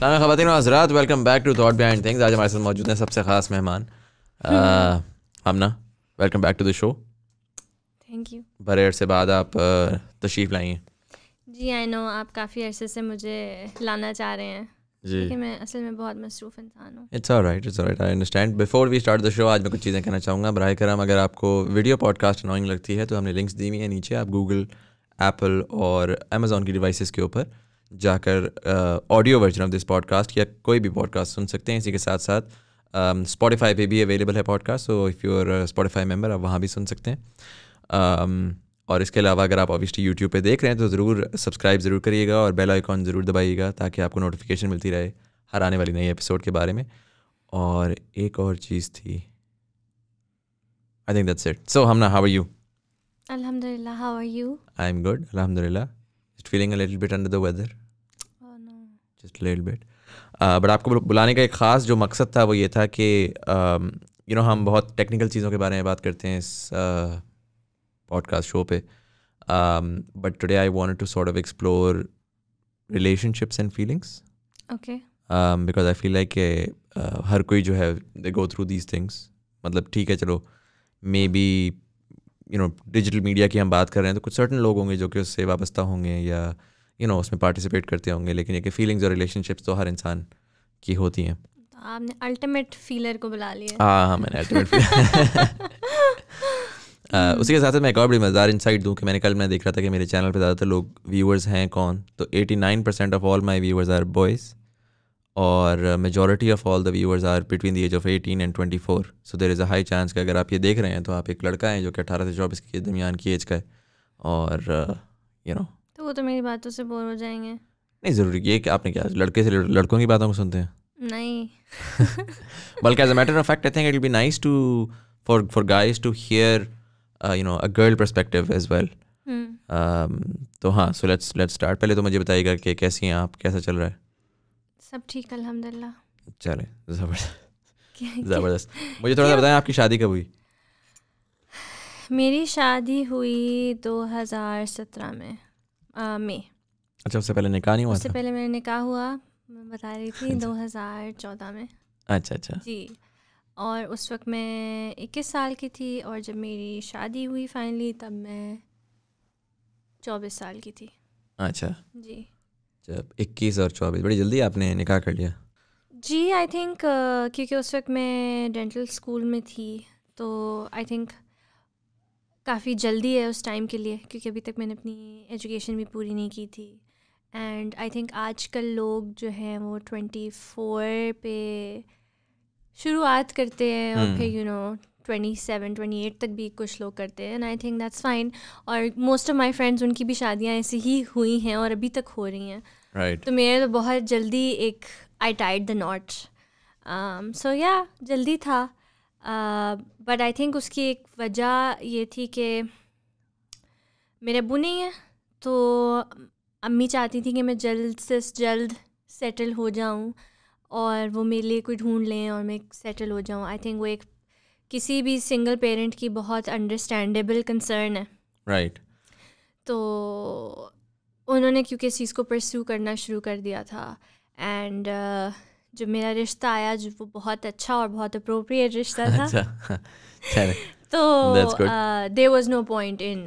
सलाम खातिन हजरात welcome back to thought behind things आज हमारे साथ मौजूद हैं सबसे ख़ास मेहमान हम्म। हमना welcome back to the show thank you बड़े अरसे बाद आप तशरीफ़ लाई हैं जी आई नो आप काफ़ी अरसे से मुझे लाना चाह रहे हैं जी मैं असल में बहुत मसरूफ इंसान हूँ it's alright it's alright I understand before we start the show आज मैं कुछ चीज़ें कहना चाहूँगा करम अगर आपको वीडियो पॉडकास्ट अनोइंग लगती है तो हमने लिंक्स दी हुई हैं नीचे आप गूगल एप्पल और अमेज़ोन की डिवाइसेस के ऊपर जाकर audio version of this podcast या कोई भी पॉडकास्ट सुन सकते हैं इसी के साथ साथ स्पॉटिफाई पे भी अवेलेबल है podcast so if you are Spotify member आप वहाँ भी सुन सकते हैं um, और इसके अलावा अगर आप ऑबियसली यूट्यूब पे देख रहे हैं तो ज़रूर सब्सक्राइब ज़रूर करिएगा और बेल आइकॉन ज़रूर दबाइएगा ताकि आपको नोटिफिकेशन मिलती रहे हर आने वाली नई एपिसोड के बारे में और एक और चीज़ थी I think that's it so ना हाउ आर यू अलहमदिल्ला how are you I am good अलहमदिल्ला just feeling a little bit under the weather just little bit but आपको बुलाने का एक ख़ास जो मकसद था वो ये था कि यू um, नो हम बहुत टेक्निकल चीज़ों के बारे में बात करते हैं इस पॉडकास्ट uh, शो पे but today I wanted to sort of explore relationships and feelings okay because I feel like हर कोई जो है they go through these things मतलब ठीक है चलो maybe you know digital media की हम बात कर रहे हैं तो कुछ सर्टन लोग होंगे जो कि उससे वाबस्ता होंगे या यू नो उसमें पार्टिसिपेट करते होंगे लेकिन ये कि फीलिंग्स और रिलेशनशिप्स तो हर इंसान की होती हैं तो आपने अल्टीमेट फीलर को बुला लिया हाँ हाँ मैंने अल्टीमेट फीलर उसी के साथ मैं एक और बड़ी मजदार इंसाइट दूँ कि मैंने कल मैं देख रहा था कि मेरे चैनल पर ज़्यादातर लोग व्यूअर्स हैं कौन तो 89 percent of all my viewers are boys और majority of all the viewers are between the age of 18 and 24 so there is a high chance कि अगर आप ये देख रहे हैं तो आप एक लड़का हैं जो कि अठारह से चौबीस के दरमियान की एज का है और you uh, know you know, तो वो तो मेरी बातों से बोर हो जाएंगे नहीं ज़रूरी ये कि आपने क्या लड़के से लड़कों की बातों को सुनते हैं नहीं बल्कि as a matter of fact I think it be nice to for for guys to hear you know a girl perspective as well तो हाँ सो लेट्स लेट्स स्टार्ट पहले तो मुझे बताइएगा कि कैसी हैं आप कैसा चल रहा है सब ठीक अल्हम्दुलिल्लाह चले जबरदस्त जबरदस्त मुझे थोड़ा सा बताएं आपकी शादी कब हुई मेरी शादी हुई 2017 में आ, में अच्छा उससे पहले निकाह नहीं हुआ उससे पहले मेरा निकाह हुआ मैं बता रही थी 2014 अच्छा। में अच्छा अच्छा जी और उस वक्त मैं 21 साल की थी और जब मेरी शादी हुई फाइनली तब मैं 24 साल की थी अच्छा जी इक्कीस और चौबीस बड़ी जल्दी आपने निकाह कर लिया जी आई थिंक uh, क्योंकि उस वक्त मैं डेंटल स्कूल में थी तो आई थिंक काफ़ी जल्दी है उस टाइम के लिए क्योंकि अभी तक मैंने अपनी एजुकेशन भी पूरी नहीं की थी एंड आई थिंक आजकल लोग जो हैं वो ट्वेंटी फोर पे शुरुआत करते हैं और फिर you know twenty seven twenty eight तक भी कुछ लोग करते हैं and I think that's fine और मोस्ट ऑफ माई फ्रेंड्स उनकी भी शादियाँ ऐसी ही हुई हैं और अभी तक हो रही हैं राइट तो मेरे तो बहुत जल्दी एक I tied the knot so या जल्दी था बट आई थिंक उसकी एक वजह ये थी कि मेरे अबू नहीं है तो अम्मी चाहती थी कि मैं जल्द से जल्द सेटल हो जाऊं और वो मेरे लिए कोई ढूंढ लें और मैं सेटल हो जाऊं आई थिंक वो एक किसी भी सिंगल पेरेंट की बहुत अंडरस्टैंडेबल कंसर्न है राइट right. तो उन्होंने क्योंकि इस चीज़ को परस्यू करना शुरू कर दिया था एंड uh, जो मेरा रिश्ता आया जो वो बहुत अच्छा और बहुत अप्रोप्रिएट रिश्ता था अच्छा। तो there was no point in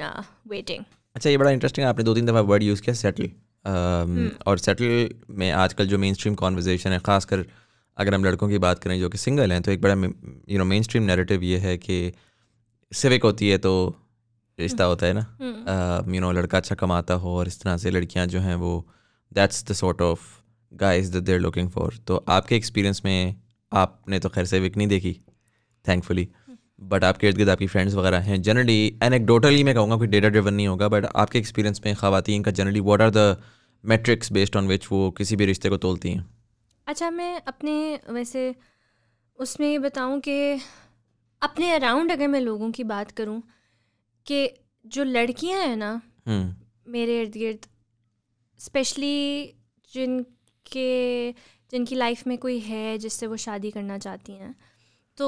waiting अच्छा ये बड़ा इंटरेस्टिंग आपने दो तीन दफ़ा वर्ड यूज़ किया सेटल um, hmm. और सेटल में आजकल जो मेन स्ट्रीम कॉन्वर्जेसन है ख़ासकर अगर हम लड़कों की बात करें जो कि सिंगल हैं तो एक बड़ा you know mainstream narrative ये है कि सिविक होती है तो रिश्ता होता है ना यू हम्म। नो लड़का अच्छा कमाता हो और इस तरह से लड़कियाँ जो हैं वो that's the sort of guys that they're looking for तो आपके एक्सपीरियंस में आपने तो खैर से विक नहीं देखी थैंकफुली बट हम्म। आपके इर्द गिर्द आपकी फ्रेंड्स वगैरह हैं जनरली एनेक्डोटली मैं कहूँगा कोई डेटा ड्रिवन नहीं होगा बट आपके एक्सपीरियंस में खातन का generally what are the metrics based on which वो किसी भी रिश्ते को तोलती हैं अच्छा मैं अपने वैसे उसमें बताऊँ कि अपने अराउंड अगर मैं लोगों की बात करूँ कि जो लड़कियां हैं ना हम्म। मेरे इर्द गिर्द स्पेशली जिनके जिनकी लाइफ में कोई है जिससे वो शादी करना चाहती हैं तो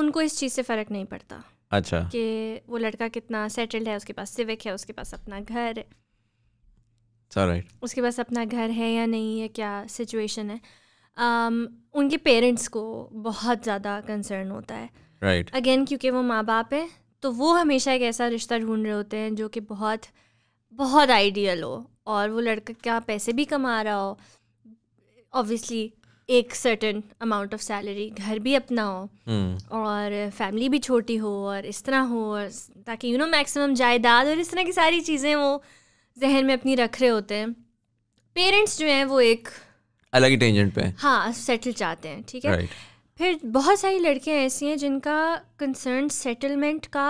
उनको इस चीज़ से फ़र्क नहीं पड़ता अच्छा कि वो लड़का कितना सेटल्ड है उसके पास सिविक है उसके पास अपना घर है right. उसके पास अपना घर है या नहीं है क्या सिचुएशन है um, उनके पेरेंट्स को बहुत ज़्यादा कंसर्न होता है राइट right. अगेन क्योंकि वो माँ बाप है तो वो हमेशा एक ऐसा रिश्ता ढूंढ रहे होते हैं जो कि बहुत बहुत आइडियल हो और वो लड़का क्या पैसे भी कमा रहा हो ऑब्वियसली एक सर्टन अमाउंट ऑफ सैलरी घर भी अपना हो हम्म। और फैमिली भी छोटी हो और इस तरह हो और ताकि यू नो मैक्सिमम जायदाद और इस तरह की सारी चीज़ें वो जहन में अपनी रख रहे होते हैं पेरेंट्स जो हैं वो एक अलग ही टेंजेंट पे हाँ सेटल चाहते हैं ठीक है right. फिर बहुत सारी लड़कियां ऐसी हैं जिनका कंसर्न सेटलमेंट का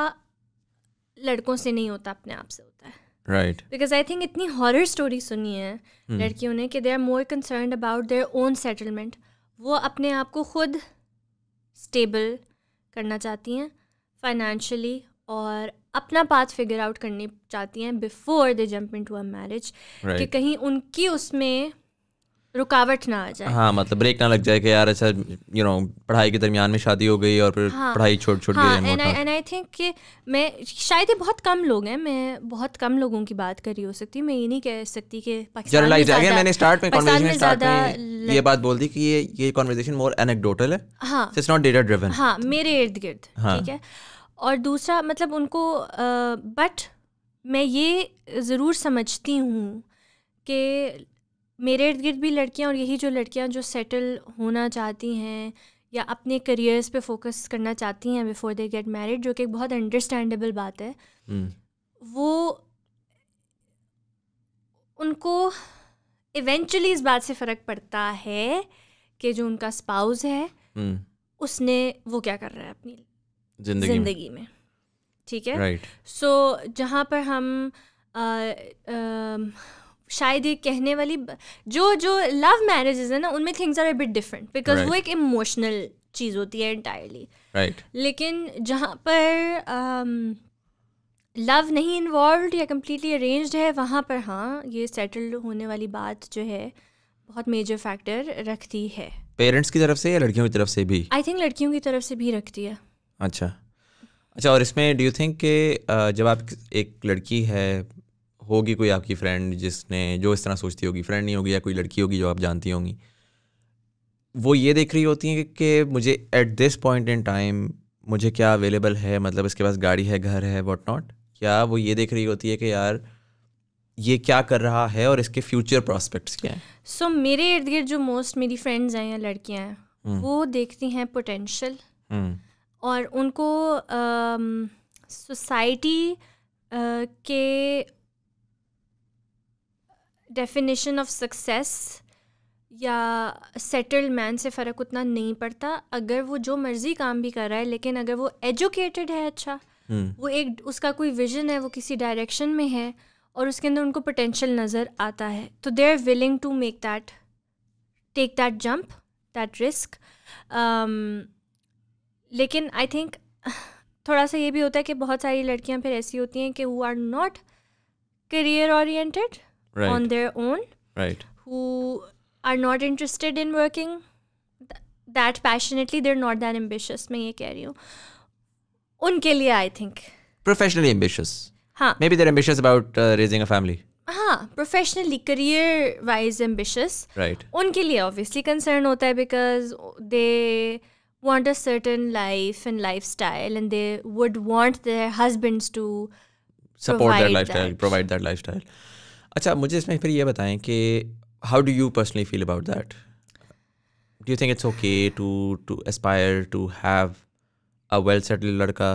लड़कों से नहीं होता अपने आप से होता है राइट बिकॉज आई थिंक इतनी हॉरर स्टोरी सुनी है hmm. लड़कियों ने कि they are more concern about their own settlement वो अपने आप को खुद स्टेबल करना चाहती हैं फाइनेंशली और अपना पाथ फिगर आउट करनी चाहती हैं before they jump into a marriage कि कहीं उनकी उसमें रुकावट ना आ जाए हाँ मतलब ब्रेक ना लग जाए कि यार ऐसा यू नो पढ़ाई के दरमियान में शादी हो गई और फिर हाँ, पढ़ाई छोड़ छोड़ हाँ, गई एंड एंड आई थिंक कि मैं शायद ये बहुत कम लोग हैं मैं बहुत कम लोगों की बात कर रही हो सकती मैं ये नहीं कह सकती कि जनरलाइज अगेन मैंने स्टार्ट में कन्वर्सेशन स्टार्ट में ये बात बोल दी कि ये ये कन्वर्सेशन मोर एनेक्डोटल है हां इट्स नॉट डेटा ड्रिवन हां मेरे इर्द-गिर्द ठीक हाँ। है और दूसरा मतलब उनको बट मैं ये ज़रूर समझती हूँ कि मेरे इर्द गिर्द भी लड़कियाँ और यही जो लड़कियाँ जो सेटल होना चाहती हैं या अपने करियर्स पे फोकस करना चाहती हैं बिफोर दे गेट मैरिड जो कि एक बहुत अंडरस्टैंडेबल बात है हम्म। वो उनको इवेंचुअली इस बात से फ़र्क पड़ता है कि जो उनका स्पाउस है हम्म। उसने वो क्या कर रहा है अपनी जिंदगी में ठीक है सो right. so, जहाँ पर हम शायद ये कहने वाली जो जो लव मैरिजेज है ना उनमें things are bit different because वो एक इमोशनल चीज़ होती है एंटायरली right. लेकिन जहाँ पर लव um, नहीं इन्वॉल्व या कम्प्लीटली अरेंज है वहाँ पर हाँ ये सेटल होने वाली बात जो है बहुत मेजर फैक्टर रखती है पेरेंट्स की तरफ से या लड़कियों की तरफ से भी आई थिंक लड़कियों की तरफ से भी रखती है अच्छा अच्छा और इसमें डू यू थिंक कि uh, जब आप एक लड़की है होगी कोई आपकी फ्रेंड जिसने जो इस तरह सोचती होगी फ्रेंड नहीं होगी या कोई लड़की होगी जो आप जानती होंगी वो ये देख रही होती हैं कि मुझे at this point in time मुझे क्या अवेलेबल है मतलब इसके पास गाड़ी है घर है वॉट नॉट क्या वो ये देख रही होती है कि यार ये क्या कर रहा है और इसके फ्यूचर प्रॉस्पेक्ट्स क्या हैं सो so, मेरे इर्द गिर्द जो मोस्ट मेरी फ्रेंड्स हैं या लड़कियां हैं हम्म। वो देखती हैं पोटेंशल हम्म। और उनको सोसाइटी uh, uh, के डेफिनेशन ऑफ सक्सेस या सेटल्ड मैन से फ़र्क उतना नहीं पड़ता अगर वो जो मर्ज़ी काम भी कर रहा है लेकिन अगर वो एजुकेटेड है अच्छा hmm. वो एक उसका कोई विजन है वो किसी डायरेक्शन में है और उसके अंदर उनको पोटेंशियल नज़र आता है तो they are willing to make that take that jump that risk लेकिन आई थिंक थोड़ा सा ये भी होता है कि बहुत सारी लड़कियां फिर ऐसी होती हैं कि वो are not career oriented on their own right who are not interested in working that passionately they're not that ambitious May I carry you? hu i think professionally ambitious ha maybe they're ambitious about uh, raising a family ha professionally career wise ambitious right unke obviously concerned. hota because they want a certain life and lifestyle and they would want their husbands to support their lifestyle that. provide that lifestyle अच्छा मुझे इसमें फिर ये बताएं कि how do you personally feel about that do you think it's okay to to aspire to have a well settled लड़का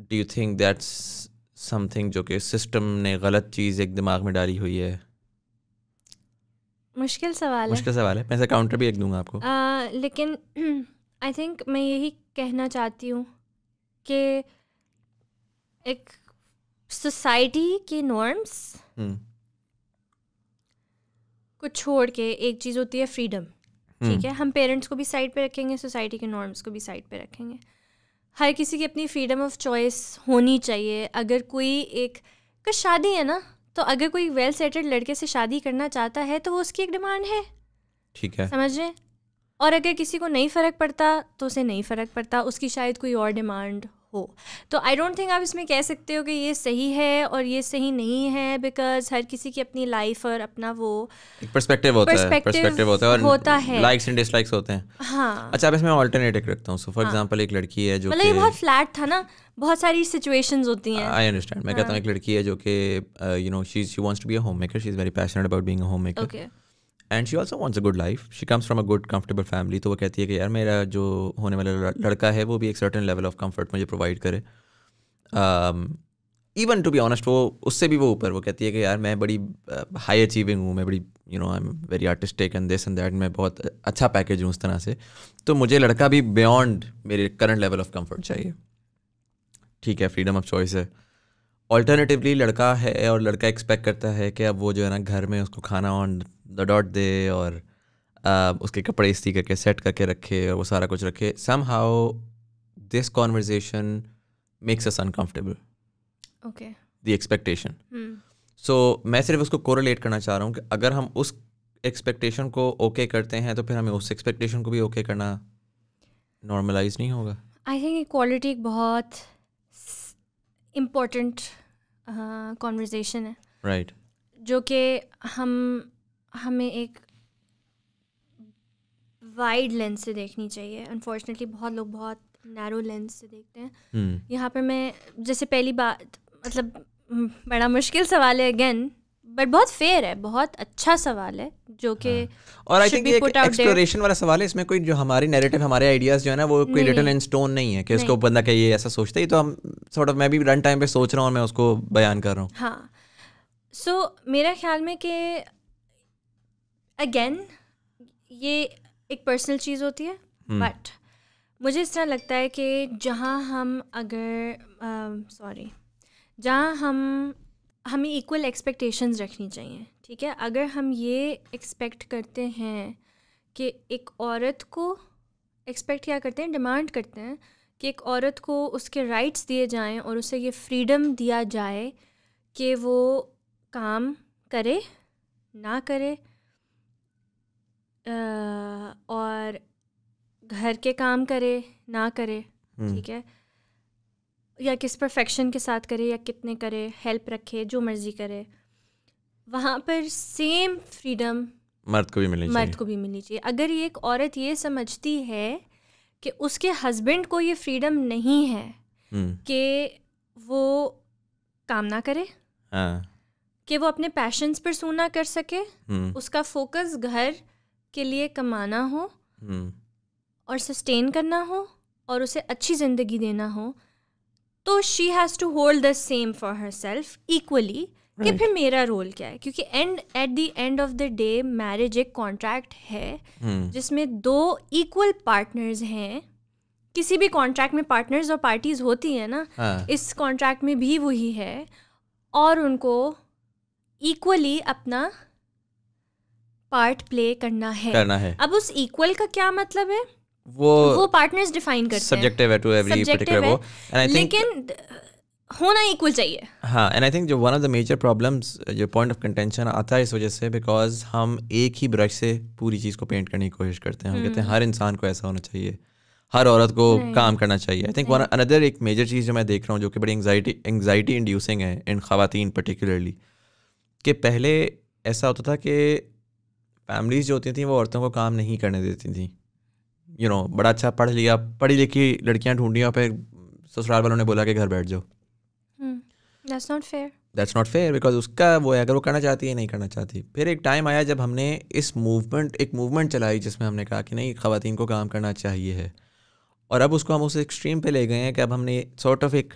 do you think that's something जो कि सिस्टम ने गलत चीज़ एक दिमाग में डाली हुई है मुश्किल सवाल मुश्किल है। सवाल है मैं काउंटर भी एक दूंगा आपको आ, लेकिन आई थिंक मैं यही कहना चाहती हूँ कि एक सोसाइटी के नॉर्म्स hmm. को छोड़ के एक चीज़ होती है फ्रीडम hmm. ठीक है हम पेरेंट्स को भी साइड पे रखेंगे सोसाइटी के नॉर्म्स को भी साइड पे रखेंगे हर किसी की अपनी फ्रीडम ऑफ चॉइस होनी चाहिए अगर कोई एक का शादी है ना तो अगर कोई वेल सेटल्ड लड़के से शादी करना चाहता है तो वो उसकी एक डिमांड है ठीक है समझ रहे और अगर किसी को नहीं फ़र्क पड़ता तो उसे नहीं फ़र्क पड़ता उसकी शायद कोई और डिमांड हो तो आई डोंट थिंक आप इसमें कह सकते हो कि ये सही है और ये सही नहीं है बिकॉज हर किसी की अपनी लाइफ और अपना वो पर्सपेक्टिव होता है पर्सपेक्टिव होता है और होता है लाइक्स एंड डिसलाइक्स होते हैं हाँ अच्छा आप इसमें ऑल्टरनेटिव रखता हूँ सो फॉर एग्जांपल एक लड़की है जो मतलब ये बहुत फ्लैट था ना बहुत सारी सिचुएशंस होती हैं आई अंडरस्टैंड मैं कहता हूँ हाँ। एक लड़की है जो कि you know she she wants to be a homemaker she is very passionate about being a homemaker okay and she also wants a good life she comes from a good comfortable family तो वो कहती है कि यार मेरा जो होने वाला लड़का है वो भी एक सर्टन लेवल ऑफ कम्फर्ट मुझे प्रोवाइड करे इवन टू बी ऑनेस्ट वो उससे भी वो ऊपर वो कहती है कि यार मैं बड़ी हाई uh, अचीविंग हूँ मैं बड़ी you know I am very artistic and this and that मैं बहुत अच्छा पैकेज हूँ उस तरह से तो मुझे लड़का भी बियॉन्ड मेरे करंट लेवल ऑफ कम्फर्ट चाहिए ठीक है फ्रीडम ऑफ चॉइस है ऑल्टरनेटिवली लड़का है और लड़का एक्सपेक्ट करता है कि अब वो जो है ना घर में उसको खाना ऑन द डॉट दे और uh, उसके कपड़े इस्त्री करके सेट करके रखे और वो सारा कुछ रखे somehow this conversation makes us uncomfortable okay the expectation so मैं सिर्फ उसको कोरिलेट करना चाह रहा हूँ कि अगर हम उस एक्सपेक्टेशन को ओके okay करते हैं तो फिर हमें उस एक्सपेक्टेशन को भी ओके okay करना नॉर्मलाइज नहीं होगा आई थिंक इक्वालिटी एक बहुत इम्पोर्टेंट कॉन्वर्जेसन uh, है राइट right. जो कि हम हमें एक वाइड लेंस से देखनी चाहिए अनफॉर्चुनेटली बहुत लोग बहुत नैरो लेंस से देखते हैं hmm. यहाँ पर मैं जैसे पहली बात मतलब हम्म, बड़ा मुश्किल सवाल है अगेन बट बहुत फेयर है बहुत अच्छा सवाल है जो कि हाँ। और आई थिंक ये एक एक्सप्लोरेशन वाला सवाल है इसमें कोई जो हमारी नैरेटिव हमारे आइडियाज जो है ना वो कोई रिटन इन स्टोन नहीं है कि इसको बंदा कहिए ऐसा सोचता ही तो हम सॉर्ट ऑफ मैं भी रन टाइम पे सोच रहा हूँ और मैं उसको बयान कर रहा हूँ हाँ सो so, मेरा ख्याल में कि अगेन ये एक पर्सनल चीज़ होती है बट hmm. मुझे इस तरह लगता है कि जहाँ हम अगर सॉरी जहाँ हम हमें इक्वल एक्सपेक्टेशंस रखनी चाहिए ठीक है अगर हम ये एक्सपेक्ट करते हैं कि एक औरत को एक्सपेक्ट क्या करते हैं डिमांड करते हैं कि एक औरत को उसके राइट्स दिए जाएं और उसे ये फ्रीडम दिया जाए कि वो काम करे ना करे और घर के काम करे ना करे हम्म। ठीक है या किस परफेक्शन के साथ करे या कितने करे हेल्प रखे जो मर्जी करे वहाँ पर सेम फ्रीडम मर्द को भी मिलनी मर्द को भी मिलनी चाहिए अगर ये एक औरत ये समझती है कि उसके हस्बैंड को ये फ्रीडम नहीं है हम्म। कि वो काम ना करे हाँ। कि वो अपने पैशंस पर ना कर सके हम्म। उसका फोकस घर के लिए कमाना हो हम्म। और सस्टेन करना हो और उसे अच्छी ज़िंदगी देना हो तो she has to hold the same for herself equally कि फिर मेरा रोल क्या है क्योंकि and at the end of the day marriage एक कॉन्ट्रैक्ट है हम्म। जिसमें दो इक्वल पार्टनर्स हैं किसी भी कॉन्ट्रैक्ट में पार्टनर्स और पार्टीज होती हैं ना हाँ। इस कॉन्ट्रैक्ट में भी वही है और उनको इक्वली अपना पार्ट प्ले करना है करना है अब उस इक्वल का क्या मतलब है वो वो पार्टनर्स डिफाइन करते हैं सब्जेक्टिव है टू एवरी पर्टिकुलर वो एंड आई थिंक लेकिन uh, होना इक्वल चाहिए हाँ एंड आई थिंक जो one of the major problems जो पॉइंट ऑफ कंटेंशन आता है इस वजह से बिकॉज हम एक ही ब्रश से पूरी चीज़ को पेंट करने की कोशिश करते हैं हम कहते हैं hmm. हर इंसान को ऐसा होना चाहिए हर औरत को काम करना चाहिए आई थिंक वन अनदर एक मेजर चीज़ जो मैं देख रहा हूँ जो कि बड़ी एंगजाइटी एंगजाइटी इंड्यूसिंग है इन खातन पर्टिकुलरली कि पहले ऐसा होता था कि फैमिलीज़ जो होती थी वो औरतों को काम नहीं करने देती थी यू नो बड़ा अच्छा पढ़ लिया पढ़ी लिखी लड़कियाँ ढूंढी और फिर ससुराल वालों ने बोला कि घर बैठ जाओ that's not fair that's not fair because उसका वो है अगर वो करना चाहती है नहीं करना चाहती फिर एक टाइम आया जब हमने इस मूवमेंट एक मूवमेंट चलाई जिसमें हमने कहा कि नहीं खातन को काम करना चाहिए है और अब उसको हम उस एक्सट्रीम पे ले गए हैं कि अब हमने सॉर्ट ऑफ एक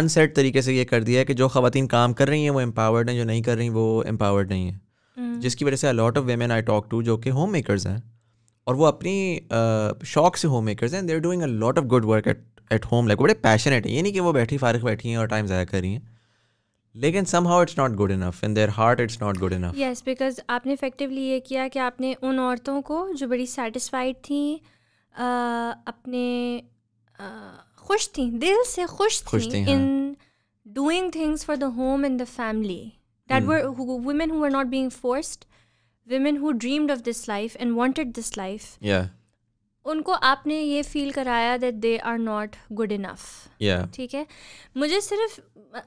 अनसेट तरीके से ये कर दिया है कि जो खातन काम कर रही हैं वो एम्पावर्ड हैं जो नहीं कर रही वो एम्पावर्ड नहीं है Mm. जिसकी वजह से a lot of women I talk to जो कि होम मेकर्स हैं और वो अपनी शौक से होम मेकर्स हैं they're doing a lot of good work at at home like बड़े पैशनेट हैं ये नहीं कि वो बैठी फारग बैठी हैं और टाइम ज़ाया कर रही हैं लेकिन somehow it's not good enough in their heart it's not good enough yes because आपने इफेक्टिवली ये किया कि आपने उन औरतों को जो बड़ी सेटिस्फाइड थी आ, अपने आ, खुश थी दिल से खुश, खुश थी in doing things for the home and the family that mm. were who, women who were not being forced women who dreamed of this life and wanted this life yeah उनको आपने ये फील कराया that they are not good enough ठीक है मुझे सिर्फ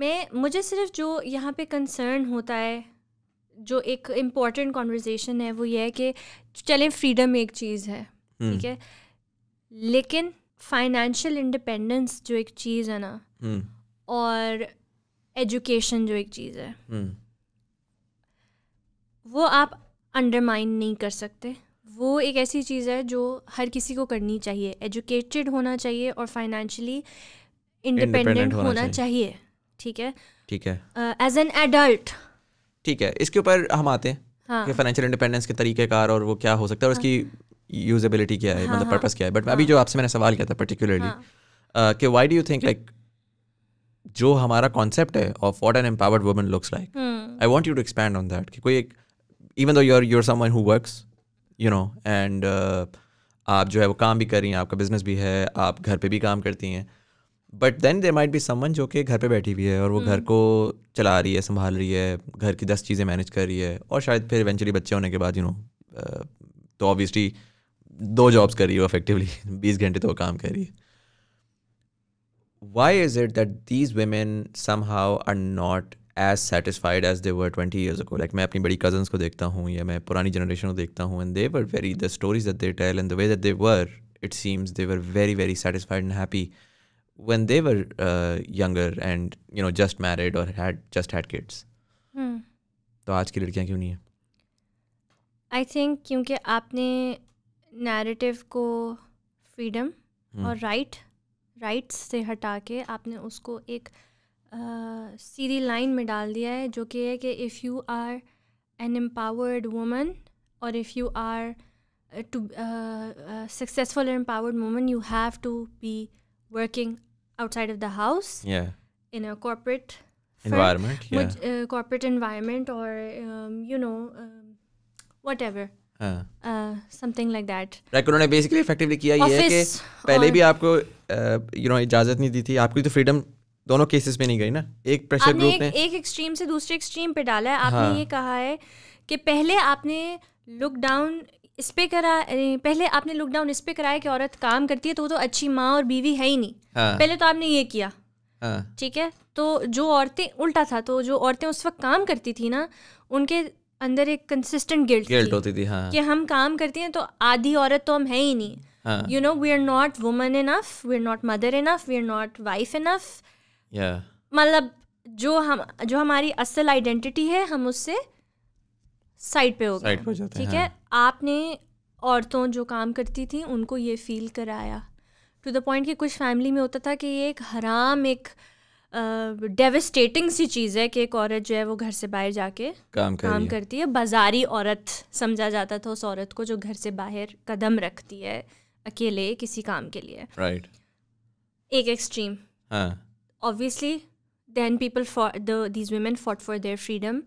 मैं मुझे सिर्फ जो यहाँ पे कंसर्न होता है जो एक इम्पॉर्टेंट कॉन्वर्जेसन है वो ये है कि चलें फ्रीडम एक चीज़ है hmm. ठीक है लेकिन फाइनेंशियल इंडिपेंडेंस जो एक चीज़ है ना hmm. और एजुकेशन जो एक चीज़ है हम्म। वो आप अंडरमाइन नहीं कर सकते वो एक ऐसी चीज़ है जो हर किसी को करनी चाहिए एजुकेटेड होना चाहिए और फाइनेंशियली इंडिपेंडेंट होना चाहिए ठीक है ठीक है एज एन एडल्ट ठीक है इसके ऊपर हम आते हैं हाँ. फाइनेंशियल इंडिपेंडेंस के कार और वो क्या हो सकता है और इसकी हाँ। यूजेबिलिटी क्या है हाँ, मतलब पर्पस हाँ। क्या है बट अभी जो आपसे मैंने सवाल किया था पर्टिकुलरली कि why do you think like जो हमारा कॉन्सेप्ट है of what an empowered woman looks like I want you to expand on that कि कोई एक इवन दो your your someone who works you know and आप जो है वो काम भी कर रही हैं आपका बिजनेस भी है आप घर पे भी काम करती हैं बट देन देर माइट भी समन जो कि घर पे बैठी हुई है और वो घर hmm. को चला रही है संभाल रही है घर की दस चीज़ें मैनेज कर रही है और शायद फिर इवेंचुअली बच्चे होने के बाद यू नो uh, तो ऑब्वियसली दो जॉब्स कर रही है इफेक्टिवली बीस घंटे तो काम कर रही है why is it that these women somehow are not as satisfied as they were 20 years ago like my अपनी बड़ी cousins को देखता हूँ ya मैं purani generation को देखता हूँ and they were very the stories that they tell and the way that they were it seems they were very very satisfied and happy when they were uh, younger and you know just married or had just had kids hmm. तो आज की लड़कियाँ क्यों नहीं है I think क्योंकि आपने narrative को फ्रीडम hmm. और राइट right राइट्स से हटा के आपने उसको एक uh, सीधी लाइन में डाल दिया है जो कि है कि if you are an empowered woman और if you are to successful empowered woman you have to be working outside of the house in a corporate environment corporate uh, environment और you know what um, something like that like उन्होंने basically effectively किया ये है कि पहले भी आपको you know इजाज़त नहीं दी थी आपकी तो फ्रीडम दोनों केसेस में नहीं गई ना एक प्रेशर ग्रुप एक, ने एक एक्सट्रीम से दूसरे एक्सट्रीम पे डाला है आपने हाँ. ये कहा है कि पहले आपने लुकडाउन इस पे करा पहले आपने लुकडाउन इस पे कराया कि औरत काम करती है तो वो तो अच्छी माँ और बीवी है ही नहीं हाँ. पहले तो आपने ये किया हाँ। ठीक हाँ. है तो जो औरतें उल्टा था तो जो औरतें उस वक्त काम करती थी ना उनके अंदर एक कंसिस्टेंट गिल्ट गिल्ट होती थी हाँ. कि हम काम करती हैं तो आधी औरत तो हम है ही नहीं you know we are not woman enough we are not mother enough we are not wife enough मतलब जो हम जो हमारी असल आइडेंटिटी है हम उससे साइड पे हो गए ठीक है हाँ। आपने औरतों जो काम करती थी उनको ये फील कराया टू द पॉइंट कि कुछ फैमिली में होता था कि ये एक हराम एक डेवेस्टेटिंग सी चीज़ है कि एक औरत जो है वो घर से बाहर जाके काम, काम करती है बाजारी औरत समझा जाता था उस औरत को जो घर से बाहर कदम रखती है अकेले किसी काम के लिए राइट एक extreme obviously then people for the these women fought for their freedom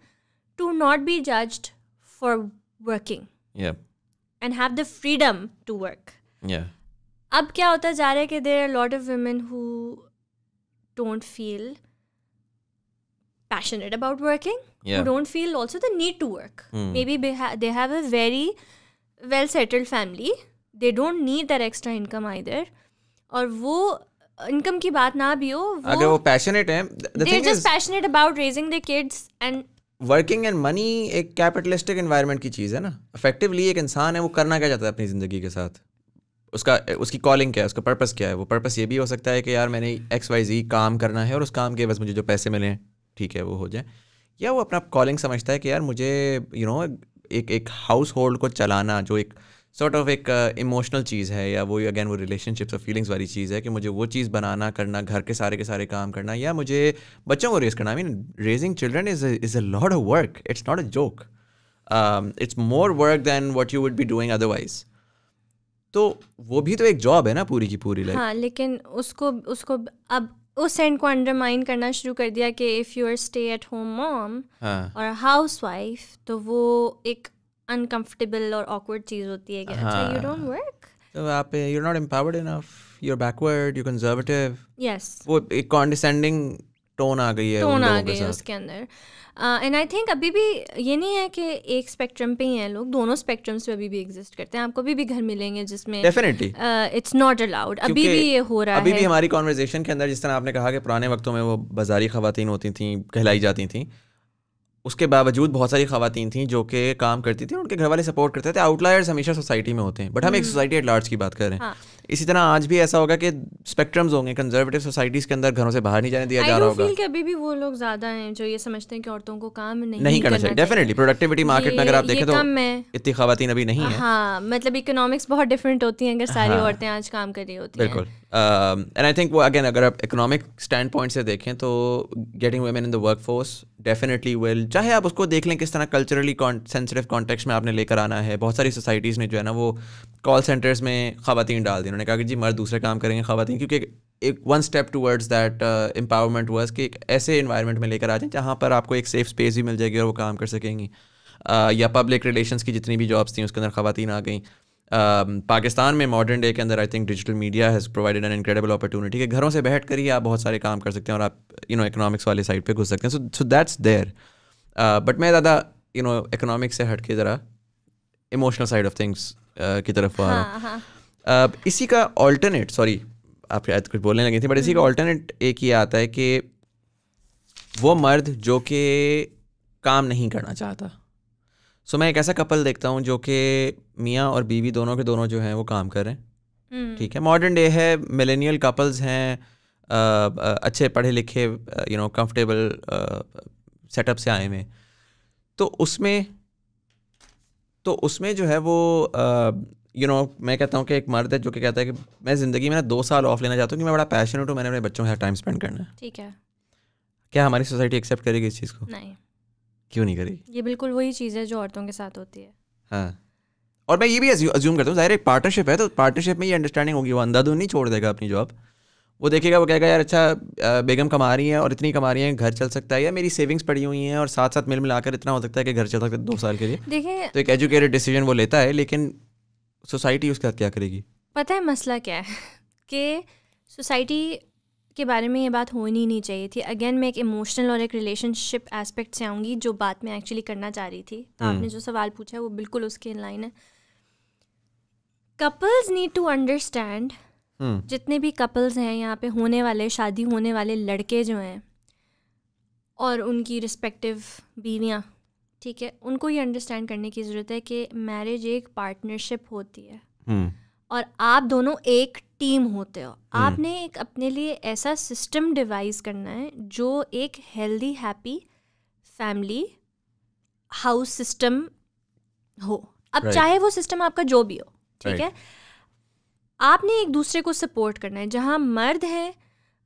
to not be judged for working and have the freedom to work अब क्या होता जा रहा है कि there are lot of women who don't feel passionate about working yeah. who don't feel also the need to work mm. maybe they, ha they have a very well settled family they don't need that extra income either और वो income की बात ना भी हो वो अगर वो पैशनेट हैं they just passionate about raising the kids and working and money एक कैपिटलिस्टिक एनवायरनमेंट की चीज़ है ना इफेक्टिवली एक इंसान है वो करना क्या चाहता है अपनी ज़िंदगी के साथ उसका उसकी कॉलिंग क्या है उसका पर्पस क्या है वो पर्पस ये भी हो सकता है कि यार मैंने एक्स वाई जी काम करना है और उस काम के बस मुझे जो पैसे मिले ठीक है वो हो जाए या वो अपना कॉलिंग समझता है कि यार मुझे यू you नो know, एक एक हाउस होल्ड को चलाना जो एक सॉर्ट ऑफ एक इमोशनल uh, चीज़ है या वो अगेन वो रिलेशनशिप्स और फीलिंग्स वाली चीज़ है कि मुझे वो चीज़ बनाना करना घर के सारे के सारे काम करना या मुझे बच्चों को रेस करना I mean raising children is is a load of work it's not a joke it's more work than what you would be doing otherwise तो वो भी तो एक जॉब है ना पूरी की पूरी लाइफ हाँ लेकिन उसको उसको अब उस एंड को अंडरमाइन करना शुरू कर दिया कि if you are stay at home mom और हाउस वाइफ तो वो एक अनकंफर्टेबल और ऑकवर्ड चीज होती है कि अच्छा यू डोंट वर्क तो आप पे you not empowered enough you are backward you conservative yes वो एक कॉन्डिसेंडिंग टोन आ गई है टोन आ गई है उसके अंदर एंड आई थिंक अभी भी ये नहीं है कि एक स्पेक्ट्रम पे ही हैं लोग दोनों स्पेक्ट्रम्स पे अभी भी एग्जिस्ट करते हैं आपको अभी भी घर मिलेंगे जिसमें डेफिनेटली इट्स नॉट अलाउड अभी भी ये हो रहा अभी है अभी भी हमारी कॉन्वर्जेशन के अंदर जिस तरह आपने कहा कि पुराने वक्तों में वो बाजारी खातन होती थी कहलाई जाती थी उसके बावजूद बहुत सारी खातन थी जो कि काम करती थी उनके घर वाले सपोर्ट करते थे आउटलायर्स हमेशा सोसाइटी में होते हैं बट हम एक सोसाइटी एट लार्ज की बात कर रहे हैं हाँ. इसी तरह आज भी ऐसा होगा कि स्पेक्ट्रम्स होंगे कंजर्वेटिव सोसाइटीज के अंदर घरों से बाहर नहीं जाने दिया जा रहा होगा कि अभी भी वो लोग ज्यादा हैं जो ये समझते हैं कि औरतों को काम नहीं, नहीं करना चाहिए डेफिनेटली प्रोडक्टिविटी मार्केट में अगर आप देखें तो इतनी खातन अभी नहीं है हाँ मतलब इकोनॉमिक्स बहुत डिफरेंट होती है अगर सारी हाँ। औरतें आज काम कर रही होती है बिल्कुल एंड आई थिंक वो अगेन अगर आप इकोनॉमिक स्टैंड पॉइंट से देखें तो getting women in the workforce definitely will चाहे आप उसको देख लें किस तरह कल्चरली सेंसिटिव कॉन्टेक्स में आपने लेकर आना है बहुत सारी सोसाइटीज़ ने जो है ना वो कॉल सेंटर्स में खातन डाल दी उन्होंने कहा कि जी मर्द दूसरे काम करेंगे खातन क्योंकि एक one step towards that empowerment वर्स कि एक ऐसे इन्वायरमेंट में लेकर आ जाएँ जहाँ पर आपको एक सेफ स्पेस भी मिल जाएगी और वो काम कर सकेंगी uh, या पब्लिक रिलेशंस की जितनी भी जॉब्स थी उसके अंदर खातन आ गई Um, पाकिस्तान में मॉडर्न डे के अंदर I think digital media has provided an incredible opportunity कि घरों से बैठ कर ही आप बहुत सारे काम कर सकते हैं और आप यू नो इकोनॉमिक्स वाली साइड पे घुस सकते हैं so so that's there but मैं ज़्यादा यू नो इकोनॉमिक्स से हट के ज़रा इमोशनल साइड ऑफ थिंग्स की तरफ हाँ, हाँ. uh, इसी का ऑल्टरनेट सॉरी आप शायद कुछ बोलने लगे थी बट इसी का ऑल्टरनेट एक ये आता है कि वो मर्द जो कि काम नहीं करना चाहता सो मैं एक ऐसा कपल देखता हूँ जो कि मियाँ और बीवी दोनों के दोनों जो हैं वो काम कर रहे हैं हम्म। ठीक है मॉडर्न डे है मिलेनियल कपल्स हैं अच्छे पढ़े लिखे यू नो कंफर्टेबल सेटअप से आए हुए तो उसमें तो उसमें जो है वो यू नो मैं कहता हूँ कि एक मर्द है जो कि कहता है कि मैं ज़िंदगी में ना दो साल ऑफ लेना चाहता हूँ कि मैं बड़ा पैशनेट हूँ मैंने अपने बच्चों के साथ टाइम स्पेंड करना है ठीक है क्या हमारी सोसाइटी एक्सेप्ट करेगी इस चीज़ को नहीं क्यों नहीं करेगी ये बिल्कुल वही चीज़ है जो औरतों के साथ होती है हाँ और मैं ये भी अज्यूम करता हूँ जाहिर एक पार्टनरशिप है तो पार्टनरशिप में ये अंडरस्टैंडिंग होगी वो अंधाधुन नहीं छोड़ देगा अपनी जॉब वो देखेगा वो कहेगा यार अच्छा बेगम कमा रही है और इतनी कमा रही है घर चल सकता है या मेरी सेविंग्स पड़ी हुई हैं और साथ साथ मिल मिलाकर इतना हो सकता है कि घर चल सकता है दो साल के लिए देखिए तो एक एजुकेटेड डिसीजन वो लेता है लेकिन सोसाइटी उसके साथ क्या करेगी पता है मसला क्या है कि सोसाइटी के बारे में ये बात होनी नहीं चाहिए थी अगेन मैं एक इमोशनल और एक रिलेशनशिप एस्पेक्ट से आऊँगी जो बात मैं एक्चुअली करना चाह रही थी तो आपने hmm. जो सवाल पूछा है वो बिल्कुल उसके इन लाइन है कपल्स नीड टू अंडरस्टैंड जितने भी कपल्स हैं यहाँ पे होने वाले शादी होने वाले लड़के जो हैं और उनकी रिस्पेक्टिव बीवियाँ ठीक है उनको ये अंडरस्टैंड करने की ज़रूरत है कि मैरिज एक पार्टनरशिप होती है hmm. और आप दोनों एक टीम होते हो हम्म। आपने एक अपने लिए ऐसा सिस्टम डिवाइस करना है जो एक healthy happy family house system हो अब right. चाहे वो सिस्टम आपका जो भी हो ठीक right. है आपने एक दूसरे को सपोर्ट करना है जहाँ मर्द है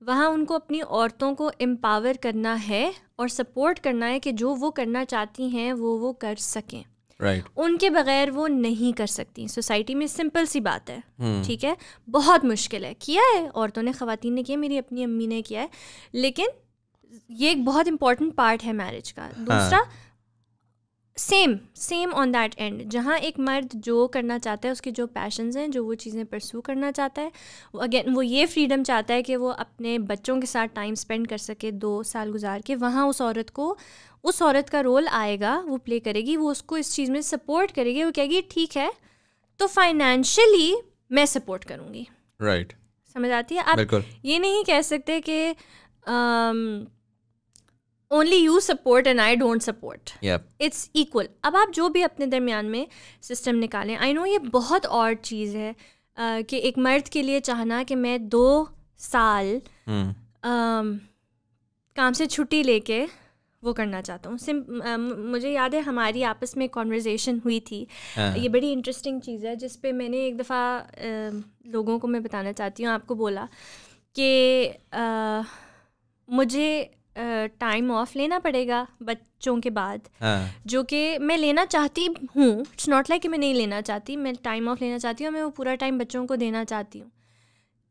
वहाँ उनको अपनी औरतों को एम्पावर करना है और सपोर्ट करना है कि जो वो करना चाहती हैं वो वो कर सकें right. उनके बगैर वो नहीं कर सकती सोसाइटी में सिंपल सी बात है हम्म। ठीक hmm. है बहुत मुश्किल है किया है औरतों ने खातन ने किया मेरी अपनी अम्मी ने किया है लेकिन ये एक बहुत इंपॉर्टेंट पार्ट है मैरिज का हाँ। दूसरा हाँ. Same same on that and जहाँ एक मर्द जो करना चाहता है उसके जो पैशंस हैं जो वो चीज़ें परसू करना चाहता है अगेन वो ये फ्रीडम चाहता है कि वो अपने बच्चों के साथ टाइम स्पेंड कर सके दो साल गुजार के वहाँ उस औरत को उस औरत का रोल आएगा वो प्ले करेगी वो उसको इस चीज़ में सपोर्ट करेगी वो कहेगी ठीक है तो फाइनेंशियली मैं सपोर्ट करूँगी राइट right. समझ आती है आप ये नहीं कह सकते कि um, only you support and I don't support it's equal अब आप जो भी अपने दरमियान में सिस्टम निकालें आई नो ये बहुत और चीज़ है आ, कि एक मर्द के लिए चाहना कि मैं दो साल hmm. uh, काम से छुट्टी लेके वो करना चाहता हूँ सिम मुझे याद है हमारी आपस में कॉन्वर्जेसन हुई थी आ, हाँ। ये बड़ी इंटरेस्टिंग चीज़ है जिस पे मैंने एक दफ़ा लोगों को मैं बताना चाहती हूँ आपको बोला कि मुझे टाइम ऑफ लेना पड़ेगा बच्चों के बाद हाँ. जो कि मैं लेना चाहती हूँ इट्स नॉट लाइक कि मैं नहीं लेना चाहती मैं टाइम ऑफ लेना चाहती हूँ मैं वो पूरा टाइम बच्चों को देना चाहती हूँ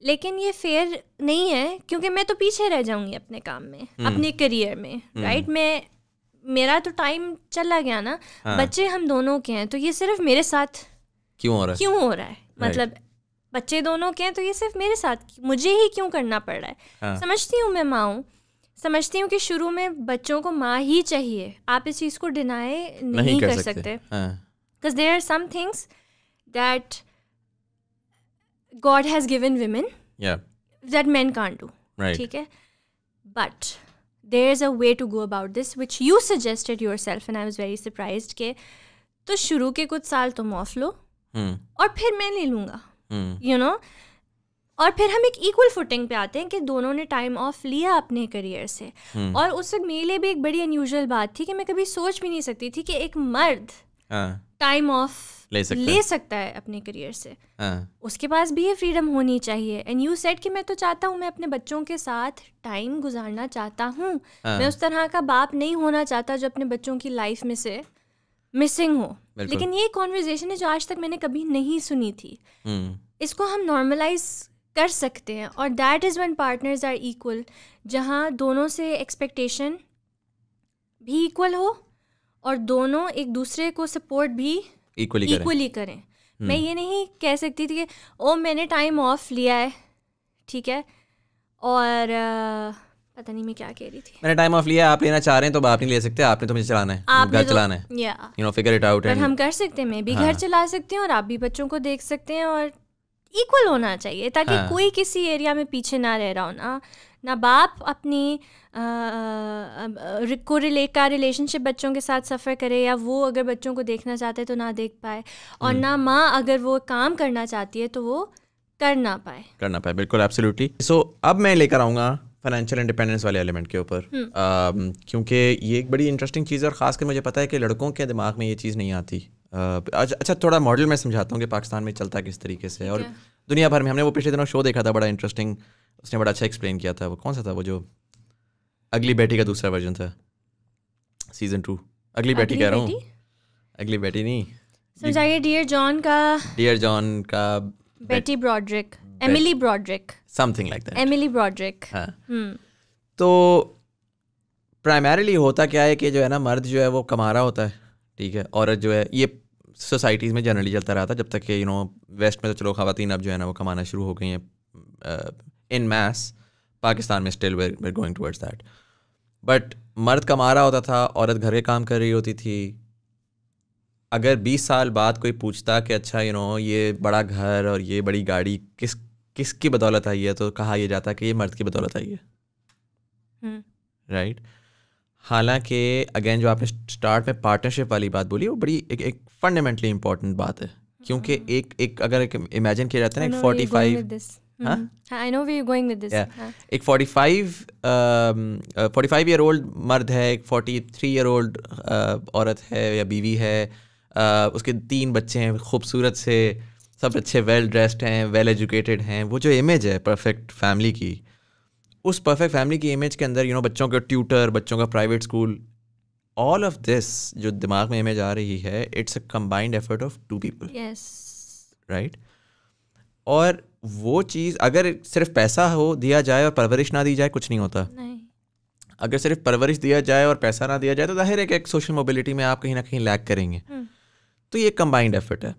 लेकिन ये फेयर नहीं है क्योंकि मैं तो पीछे रह जाऊँगी अपने काम में हुँ. हम्म। अपने करियर में राइट हम्म। मैं मेरा तो टाइम चला गया ना हाँ. बच्चे हम दोनों के हैं तो ये सिर्फ मेरे साथ क्यों हो रहा है क्यों हो रहा है मतलब बच्चे दोनों के हैं तो ये सिर्फ मेरे साथ मुझे ही क्यों करना पड़ रहा है हाँ. समझती हूँ मैं माँ हूँ समझती हूँ कि शुरू में बच्चों को माँ ही चाहिए आप इस चीज़ को डिनाई नहीं, नहीं कर, कर सकते because there are some things that God has given women that man can do ठीक है but there is a way to go about this which you suggested yourself and I was very surprise के तो शुरू के कुछ साल तुम of low hmm. और फिर मैं ले लूँगा यू हम्म। नो और फिर हम एक इक्वल फुटिंग पे आते हैं कि दोनों ने टाइम ऑफ लिया अपने करियर से हम्म। और उस वक्त मेरे लिए भी एक बड़ी अनयूजल बात थी कि मैं कभी सोच भी नहीं सकती थी कि एक मर्द टाइम हाँ। ऑफ ले सकता, ले सकता है अपने करियर से आ. हाँ। उसके पास भी ये फ्रीडम होनी चाहिए एंड यू सेट कि मैं तो चाहता हूँ मैं अपने बच्चों के साथ टाइम गुजारना चाहता हूँ हाँ। मैं उस तरह का बाप नहीं होना चाहता जो अपने बच्चों की लाइफ में से मिसिंग हो लेकिन ये कॉन्वर्जेशन है जो आज तक मैंने कभी नहीं सुनी थी हम्म। इसको हम नॉर्मलाइज कर सकते हैं और that is one partners are equal जहाँ दोनों से एक्सपेक्टेशन भी इक्वल हो और दोनों एक दूसरे को सपोर्ट भी इक्वली इक्वली करें, करें। हम्म। मैं ये नहीं कह सकती थी कि ओ मैंने टाइम ऑफ लिया है ठीक है और आ, पता नहीं मैं क्या कह रही थी मैंने टाइम ऑफ लिया आप लेना चाह रहे हैं तो आप नहीं ले सकते आपने तो मुझे चलाना है आप घर तो- चलाना है या you know figure it out हम कर सकते हैं मैं भी हाँ. घर चला सकती हूँ और आप भी बच्चों को देख सकते हैं और इक्वल होना चाहिए ताकि हाँ. कोई किसी एरिया में पीछे ना रह रहा हो ना ना बाप अपनी को रिले का रिलेशनशिप बच्चों के साथ सफ़र करे या वो अगर बच्चों को देखना चाहते तो ना देख पाए और ना माँ अगर वो काम करना चाहती है तो वो कर ना पाए कर ना पाए बिल्कुल एब्सोल्युटली सो so, अब मैं लेकर आऊँगा फाइनेंशियल इंडिपेंडेंस वाले एलिमेंट के ऊपर हम्म। क्योंकि ये एक बड़ी इंटरेस्टिंग चीज़ है और ख़ास कर मुझे पता है कि लड़कों के दिमाग में ये चीज़ नहीं आती अच्छा, अच्छा थोड़ा मॉडल मैं समझाता हूँ कि पाकिस्तान में चलता किस तरीके से और दुनिया भर में हमने वो पिछले दिनों शो देखा था बड़ा इंटरेस्टिंग उसने बड़ा अच्छा एक्सप्लेन किया था वो कौन सा था वो जो अगली बेटी का दूसरा वर्जन था सीजन टू अगली बेटी कह रहा हूँ अगली बेटी नहीं समझाइए डियर जॉन का डियर जॉन का बेटी Broderick Emily Broderick something like that Emily Broderick तो प्राइमरीली होता क्या है कि जो है ना मर्द जो है वो कमा रहा होता है ठीक है औरत जो है ये सोसाइटीज़ में जनरली चलता रहा था जब तक कि यू नो वेस्ट में तो चलो खातन अब जो है ना वो कमाना शुरू हो गई हैं इन मैस पाकिस्तान में still we're going towards that but मर्द कमा रहा होता था औरत घर के काम कर रही होती थी अगर 20 साल बाद कोई पूछता कि अच्छा यू you नो know, ये बड़ा घर और ये बड़ी गाड़ी किस किसकी बदौलत आई है तो कहा यह जाता कि ये मर्द की बदौलत आई है राइट हम्म। right? हालांकि अगेन जो आपने स्टार्ट में पार्टनरशिप वाली बात बोली वो बड़ी एक, एक फंडामेंटली इंपॉर्टेंट बात है क्योंकि हाँ। एक एक अगर एक इमेजिन किया जाता है ना forty five I know we going with this एक 45 फोर्टी फाइव ईयर ओल्ड मर्द है एक 43 ईयर ओल्ड औरत है या बीवी है uh, उसके तीन बच्चे हैं खूबसूरत से सब अच्छे वेल ड्रेस्ड हैं वेल एजुकेटेड हैं वो जो इमेज है परफेक्ट फैमिली की उस परफेक्ट फैमिली की इमेज के अंदर यू नो बच्चों का ट्यूटर बच्चों का private school all of this जो दिमाग में इमेज आ रही है it's a combined effort of two people right और वो चीज़ अगर सिर्फ पैसा हो दिया जाए और परवरिश ना दी जाए कुछ नहीं होता नहीं। अगर सिर्फ परवरिश दिया जाए और पैसा ना दिया जाए तो जाहिर है कि एक सोशल मोबिलिटी में आप कहीं ना कहीं लैक करेंगे हम्म। तो ये कंबाइंड एफर्ट है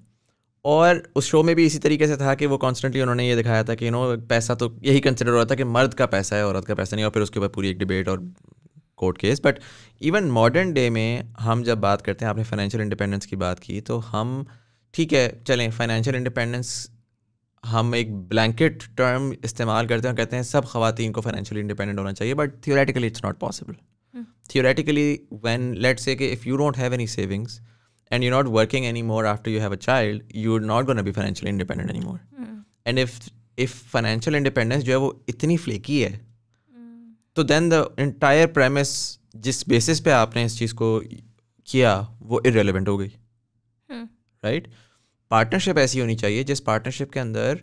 और उस शो में भी इसी तरीके से था कि वो कॉन्स्टेंटली उन्होंने ये दिखाया था कि यू नो पैसा तो यही कंसिडर हो रहा था कि मर्द का पैसा है औरत का पैसा नहीं और फिर उसके ऊपर पूरी एक डिबेट और court case but even modern day में हम जब बात करते हैं आपने फाइनेंशियल इंडिपेंडेंस की बात की तो हम ठीक है चलें फाइनेंशियल इंडिपेंडेंस हम एक ब्लैंकेट टर्म इस्तेमाल करते हैं कहते हैं सब खातन को फाइनेंशियली इंडिपेंडेंट होना चाहिए but theoretically it's not possible theoretically when let's say if you don't have any savings and you're not working anymore after you have a child you're not going to be financially independent anymore mm. and if if financial independence जो है वो इतनी flaky है तो then the entire premise जिस basis पे आपने इस चीज़ को किया वो इरेलीवेंट हो गई राइट पार्टनरशिप ऐसी होनी चाहिए जिस पार्टनरशिप के अंदर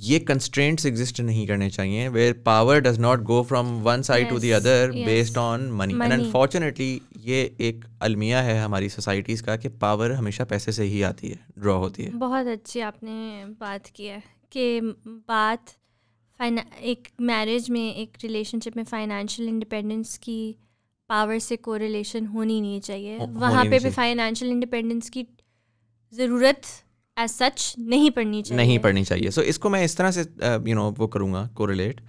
ये कंस्ट्रेंट्स एग्जिस्ट नहीं करने चाहिए where power does not go from one side to the other based on money and unfortunately ये एक अलमिया है हमारी सोसाइटीज़ का कि पावर हमेशा पैसे से ही आती है ड्रॉ होती है बहुत अच्छी आपने बात की है कि बात एक मैरिज में एक रिलेशनशिप में फाइनेंशियल इंडिपेंडेंस की पावर से कोरिलेशन होनी नहीं चाहिए हो, वहाँ पे भी फाइनेंशियल इंडिपेंडेंस की ज़रूरत एज सच नहीं पढ़नी चाहिए नहीं पढ़नी चाहिए सो so, इसको मैं इस तरह से यू नो वो करूँगा को रिलेट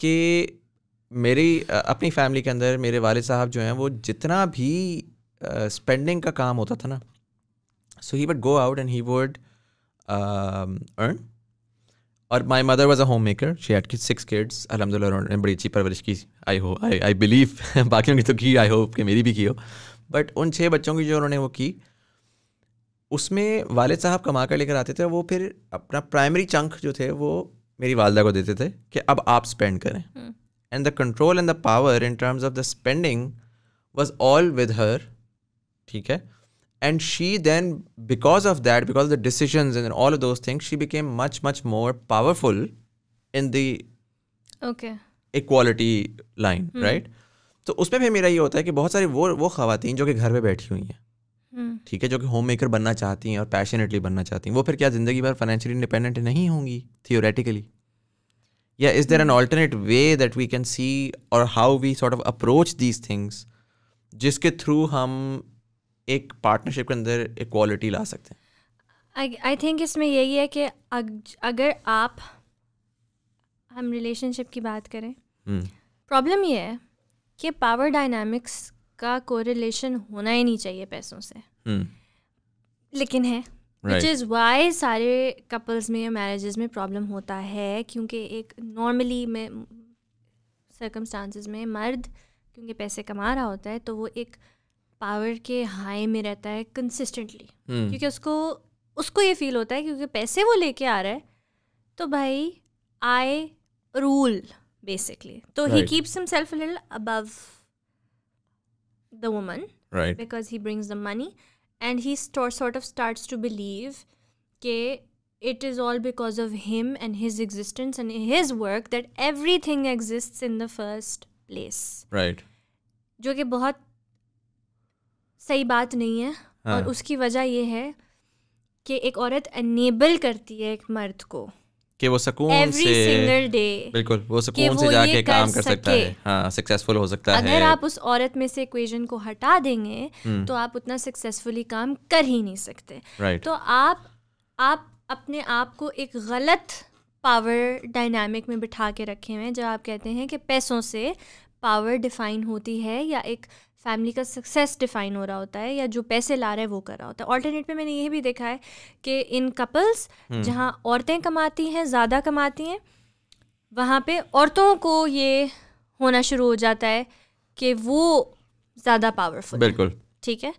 कि मेरी अपनी फैमिली के अंदर मेरे वाले साहब जो हैं वो जितना भी स्पेंडिंग का काम होता था ना so he would go out and he would earn और my mother was a homemaker she had six kids अलहमद उन्होंने बड़ी अच्छी परवरिश की आई हो आई आई बिलीव बाकी तो की आई होप कि मेरी भी की हो बट उन छः बच्चों की जो उन्होंने वो की उसमें वालद साहब कमा कर लेकर आते थे वो फिर अपना प्राइमरी चंक जो थे वो मेरी वालदा को देते थे कि अब आप स्पेंड करें and the control and the power in terms of the spending was all with her ठीक है and she then because of that because the decision in all of those things she became much much more powerful in the okay equality line right तो उसमें भी मेरा ये होता है कि बहुत सारी वो वो खातन जो कि घर पर बैठी हुई हैं हम्म। ठीक है जो कि होम मेकर बनना चाहती हैं और पैशनेटली बनना चाहती हैं वो फिर क्या ज़िंदगी भर फाइनेंशियली इंडिपेंडेंट नहीं होंगी थियोरेटिकली या is there an alternate way that we can see और how we sort of approach these things जिसके थ्रू हम एक पार्टनरशिप के अंदर इक्वालिटी ला सकते हैं आई थिंक इसमें यही है कि अगर आप हम रिलेशनशिप की बात करें प्रॉब्लम हम्म। hmm. ये है कि पावर डायनामिक्स का कोरिलेशन होना ही नहीं चाहिए पैसों से हम्म। लेकिन है विच इज़ वाई सारे कपल्स में या मैरिजेस में प्रॉब्लम होता है क्योंकि एक नॉर्मली में सर्कमस्टांसिस में मर्द क्योंकि पैसे कमा रहा होता है तो वो एक पावर के हाई में रहता है कंसिस्टेंटली हम्म। hmm. क्योंकि उसको उसको ये फील होता है क्योंकि पैसे वो लेके आ रहा है तो भाई आई रूल बेसिकली तो he keeps himself little above the woman right because he brings the money and he st- sort of starts to believe that it is all because of him and his existence and his work that everything exists in the first place right जो कि बहुत सही बात नहीं है हाँ. और उसकी वजह यह है कि एक औरत एनेबल करती है एक मर्द को कि वो सुकून से day, बिल्कुल वो सुकून से जाके काम कर सकता है हाँ सक्सेसफुल हो सकता अगर है अगर आप उस औरत में से इक्वेशन को हटा देंगे हम्म। तो आप उतना सक्सेसफुली काम कर ही नहीं सकते right. तो आप आप अपने आप को एक गलत पावर डायनामिक में बिठा के रखे हुए हैं जब आप कहते हैं कि पैसों से पावर डिफाइन होती है या एक फैमिली का सक्सेस डिफाइन हो रहा होता है या जो पैसे ला रहे हैं वो कर रहा होता है ऑल्टरनेट पे मैंने ये भी देखा है कि इन कपल्स हम्म। जहाँ औरतें कमाती हैं ज़्यादा कमाती हैं वहाँ पे औरतों को ये होना शुरू हो जाता है कि वो ज़्यादा पावरफुल बिल्कुल ठीक है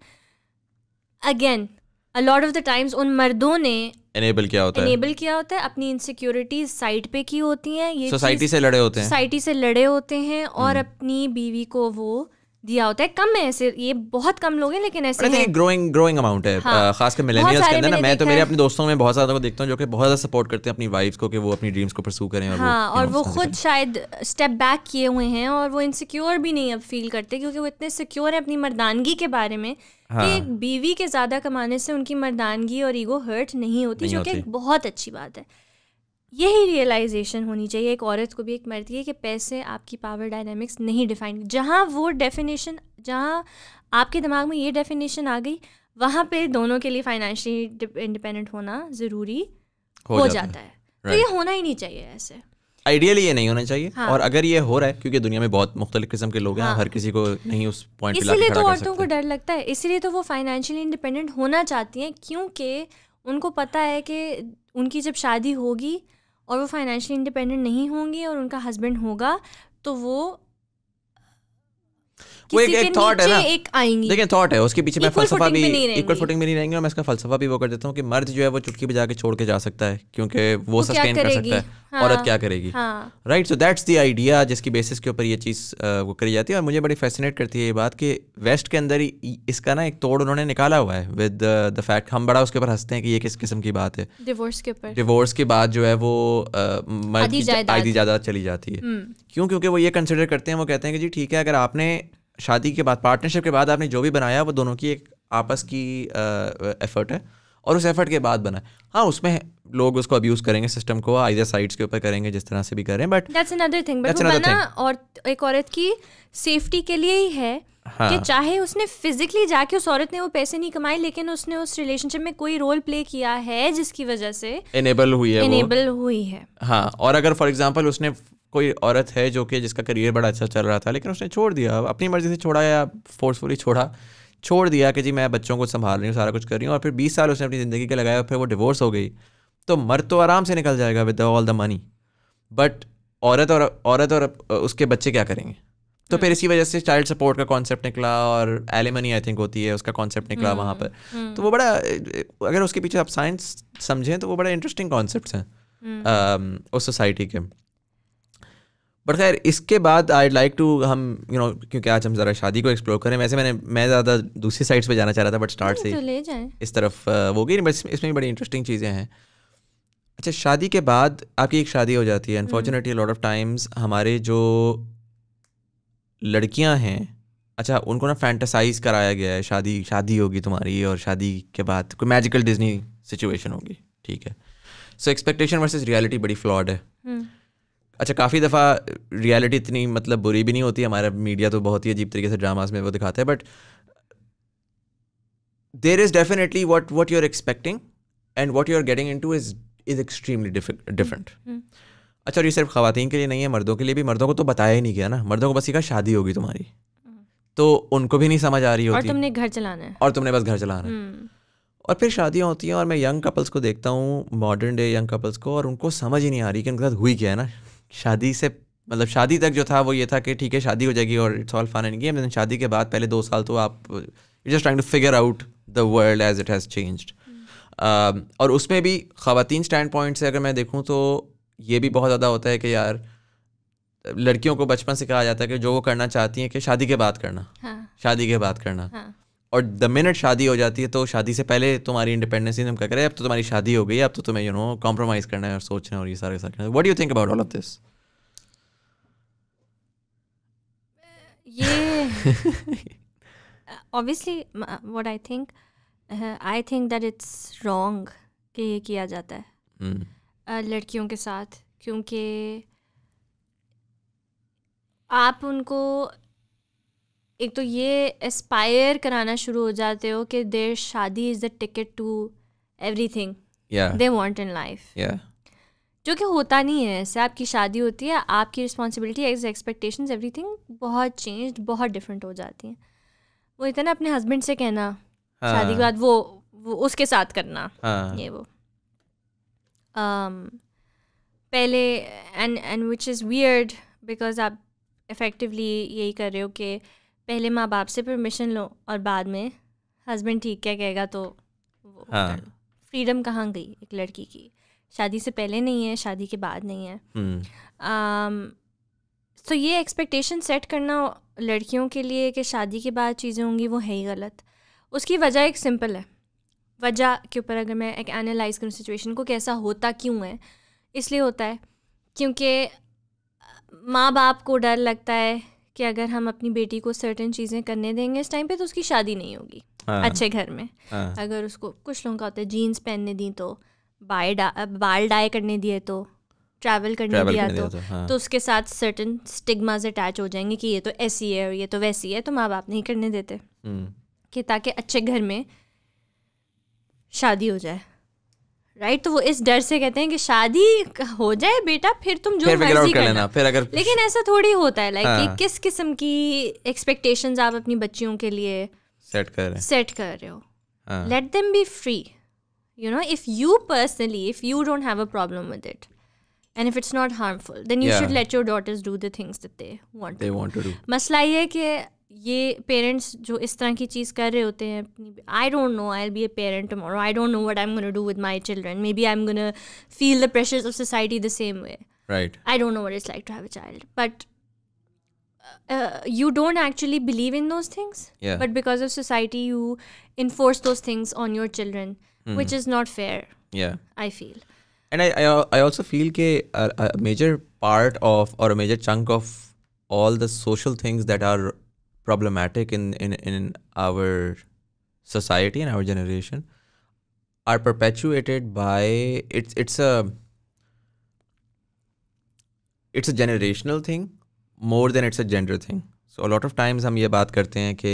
again a lot of the times उन मर्दों ने एनेबल किया होता एनेबल है किया होता है अपनी इनसिक्योरिटी साइड पे की होती हैं ये सोसाइटी से लड़े होते हैं सोसाइटी से लड़े होते हैं और हम्म। अपनी बीवी को वो दिया होता है कम है ऐसे ये बहुत कम लोग हैं लेकिन ऐसे हैं ग्रोइंग ग्रोइंग अमाउंट है हाँ, खासकर मिलेनियल्स के अंदर ना मैं तो मेरे अपने दोस्तों में बहुत ज्यादा को देखता हूँ जो कि बहुत ज्यादा सपोर्ट करते हैं अपनी वाइफ को कि वो अपनी ड्रीम्स को परसू करें और हाँ, वो, और वो खुद शायद स्टेप बैक किए हुए हैं और वो इनसिक्योर भी नहीं अब फील करते क्योंकि वो इतने सिक्योर है अपनी मर्दानगी के बारे में हाँ। एक बीवी के ज्यादा कमाने से उनकी मर्दानगी और ईगो हर्ट नहीं होती जो कि बहुत अच्छी बात है यही रियलाइजेशन होनी चाहिए एक औरत को भी एक मर्द की कि पैसे आपकी पावर डायनेमिक्स नहीं डिफाइन जहाँ वो डेफिनेशन जहाँ आपके दिमाग में ये डेफिनेशन आ गई वहाँ पे दोनों के लिए फाइनेंशली इंडिपेंडेंट होना ज़रूरी हो, हो जाता, जाता है, है। तो right. तो ये होना ही नहीं चाहिए ऐसे आइडियली ये नहीं होना चाहिए हाँ. और अगर ये हो रहा है क्योंकि दुनिया में बहुत मुख्तलिफ किस्म के लोग हैं हाँ. हर किसी को नहीं उस पॉइंट इसीलिए तो औरतों को डर लगता है इसीलिए तो वो फाइनेंशियली इंडिपेंडेंट होना चाहती हैं क्योंकि उनको पता है कि उनकी जब शादी होगी और वो फाइनेंशली इंडिपेंडेंट नहीं होंगी और उनका हस्बैंड होगा तो वो वो एक एक थॉट है ना एक आएंगी लेकिन थॉट है उसके पीछे मैं फलसफा भी इक्वल फुटिंग में नहीं रहेंगे और मैं इसका फलसफा भी वो कर देता हूँ कि मर्द जो है वो चुटकी बजा के छोड़ के जा सकता है क्योंकि वो सस्टेन कर सकता है औरत हाँ। क्या करेगी right so that's the idea जिसकी बेसिस के ऊपर ये चीज़ वो करी जाती है और मुझे बड़ी फैसिनेट करती है ये बात कि वेस्ट के अंदर ही इसका ना एक तोड़ उन्होंने निकाला हुआ है विद द फैक्ट हम बड़ा उसके ऊपर हंसते हैं कि ये किस किस्म की बात है डिवोर्स के ऊपर डिवोर्स के बाद जो है वो आधी ज्यादा चली जाती है हम्म। क्यों क्योंकि वो ये कंसिडर करते हैं वो कहते हैं कि जी ठीक है अगर आपने शादी के बाद पार्टनरशिप के बाद आपने जो भी बनाया वो दोनों की एक आपस की एफर्ट है और उस एफर्ट के बाद बना हाँ उसमें लोग उसको अब्यूज करेंगे सिस्टम को आइदर साइड्स के ऊपर करेंगे जिस तरह से भी करें but that's another thing but बना और एक औरत की सेफ्टी के लिए ही है हाँ. कि चाहे उसने फिजिकली जाके उस औरत ने वो पैसे नहीं कमाए लेकिन उसने उस रिलेशनशिप में कोई रोल प्ले किया है जिसकी वजह से इनेबल हुई है इनेबल हुई है हाँ और अगर फॉर एग्जांपल उसने कोई औरत है जो कि जिसका करियर बड़ा अच्छा चल रहा था लेकिन उसने छोड़ दिया अपनी मर्ज़ी से छोड़ा या फोर्सफुली छोड़ा छोड़ दिया कि जी मैं बच्चों को संभाल रही हूँ सारा कुछ कर रही हूँ और फिर बीस साल उसने अपनी ज़िंदगी का लगाया और फिर वो डिवोर्स हो गई तो मर तो आराम से निकल जाएगा with all the money but औरत और औरत और उसके बच्चे क्या करेंगे तो फिर हम्म। इसी वजह से चाइल्ड सपोर्ट का कॉन्सेप्ट निकला और एलिमनी आई थिंक होती है उसका कॉन्सेप्ट निकला हम्म, वहाँ पर हम्म। तो वो बड़ा अगर उसके पीछे आप साइंस समझें तो वो बड़ा इंटरेस्टिंग कॉन्सेप्ट हैं उस सोसाइटी के बट खैर इसके बाद आई लाइक टू हम यू नो क्योंकि आज हम ज़रा शादी को एक्सप्लोर करें वैसे मैंने मैं ज़्यादा दूसरी साइड्स पे जाना चाह रहा था बट स्टार्ट से तो इस तरफ वो गई बट इसमें भी बड़ी इंटरेस्टिंग चीज़ें हैं अच्छा शादी के बाद आपकी एक शादी हो जाती है अनफॉर्चुनेटली लॉट ऑफ टाइम्स हमारे जो लड़कियां हैं अच्छा उनको ना फैंटासाइज कराया गया है शादी शादी होगी तुम्हारी और शादी के बाद कोई मैजिकल डिजनी सिचुएशन होगी ठीक है सो एक्सपेक्टेशन वर्सेज रियलिटी बड़ी फ्लॉड है हम्म। अच्छा काफ़ी दफ़ा रियलिटी इतनी मतलब बुरी भी नहीं होती हमारा मीडिया तो बहुत ही अजीब तरीके से ड्रामास में वो दिखाते हैं but there is definitely what what you are expecting and what you are getting into is is extremely different अच्छा और ये सिर्फ खातन के लिए नहीं है मर्दों के लिए भी मर्दों को तो बताया ही नहीं गया ना मर्दों को बस सीखा शादी होगी तुम्हारी mm-hmm. तो उनको भी नहीं समझ आ रही होती और तुमने घर चलाना है और तुमने बस घर चलाना है mm. और फिर शादियाँ होती हैं और मैं यंग कपल्स को देखता हूँ मॉडर्न डे यंग कपल्स को और उनको समझ ही नहीं आ रही कि उनके साथ हुई क्या है ना शादी से मतलब शादी तक जो था वो ये था कि ठीक है शादी हो जाएगी और it's all fun and game लेकिन शादी के बाद पहले दो साल तो आप you just trying to figure out the world as it has changed और उसमें भी ख़वातीन स्टैंड पॉइंट से अगर मैं देखूँ तो ये भी बहुत ज़्यादा होता है कि यार लड़कियों को बचपन से कहा जाता है कि जो वो करना चाहती हैं कि शादी के बाद करना हाँ। शादी के बाद करना हाँ। और द मिनट शादी हो जाती है तो शादी से पहले तुम्हारी इंडिपेंडेंसी हम क्या करें अब तो तुम्हारी शादी हो गई अब तो तुम्हें यू नो कॉम्प्रोमाइज़ करना है और सोचना है और ये सारे सारे what you think about all of this ये obviously what I think I think that it's wrong कि ये किया जाता है mm. लड़कियों के साथ क्योंकि आप उनको एक तो ये एस्पायर कराना शुरू हो जाते हो कि देर शादी is the ticket to everything they want in life जो कि होता नहीं है ऐसे आपकी शादी होती है आपकी responsibility as expectation everything बहुत चेंज बहुत डिफरेंट हो जाती हैं वो इतना अपने हस्बैंड से कहना हाँ. शादी के बाद वो, वो उसके साथ करना हाँ. ये वो um, पहले and and which is weird because आप इफ़ेक्टिवली यही कर रहे हो कि पहले माँ बाप से परमिशन लो और बाद में हस्बैंड ठीक क्या कहेगा तो हाँ. फ्रीडम कहाँ गई एक लड़की की शादी से पहले नहीं है शादी के बाद नहीं है सो हम्म। so ये एक्सपेक्टेशन सेट करना लड़कियों के लिए कि शादी के बाद चीज़ें होंगी वो है ही गलत उसकी वजह एक सिंपल है वजह के ऊपर अगर मैं एक एनालाइज करूँ सिचुएशन को कैसा होता क्यों है इसलिए होता है क्योंकि माँ बाप को डर लगता है कि अगर हम अपनी बेटी को सर्टन चीज़ें करने देंगे इस टाइम पे तो उसकी शादी नहीं होगी हाँ। अच्छे घर में हाँ। अगर उसको कुछ लोगों का होता है जीन्स पहनने दी तो बाय डा बाल डाई करने दिए तो ट्रैवल करने दिया, तो, तो, हाँ। तो उसके साथ सर्टन स्टिग्माज अटैच हो जाएंगे कि ये तो ऐसी है और ये तो वैसी है तो माँ बाप नहीं करने देते हम्म। कि ताकि अच्छे घर में शादी हो जाए राइट तो वो इस डर से कहते हैं कि शादी हो जाए बेटा फिर तुम जो मर्जी करना फिर अगर लेकिन ऐसा थोड़ी होता है लाइक हाँ। कि किस किस्म की एक्सपेक्टेशंस आप अपनी बच्चियों के लिए सेट कर रहे सेट कर रहे हो let them be free you know if you personally if you don't have a problem with it and if it's not harmful then you should let your daughters do the things that they want they want to do मसला ये है कि ये parents जो इस तरह की चीज़ कर रहे होते हैं अपनी I don't know I be a parent tomorrow I don't know what I am gonna do with my children maybe I am gonna feel the pressures of society the same way right I don't know what like to have a child but you don't actually believe in those things yeah. but because of society you enforce those things on your children hmm. which is not fair i feel and i i, I also feel that a, a, major part of or a major chunk of all the social things that are problematic in, in, in our society and our generation are perpetuated by it's it's a it's a generational thing more than it's a gender thing so a lot of times हम ये बात करते हैं कि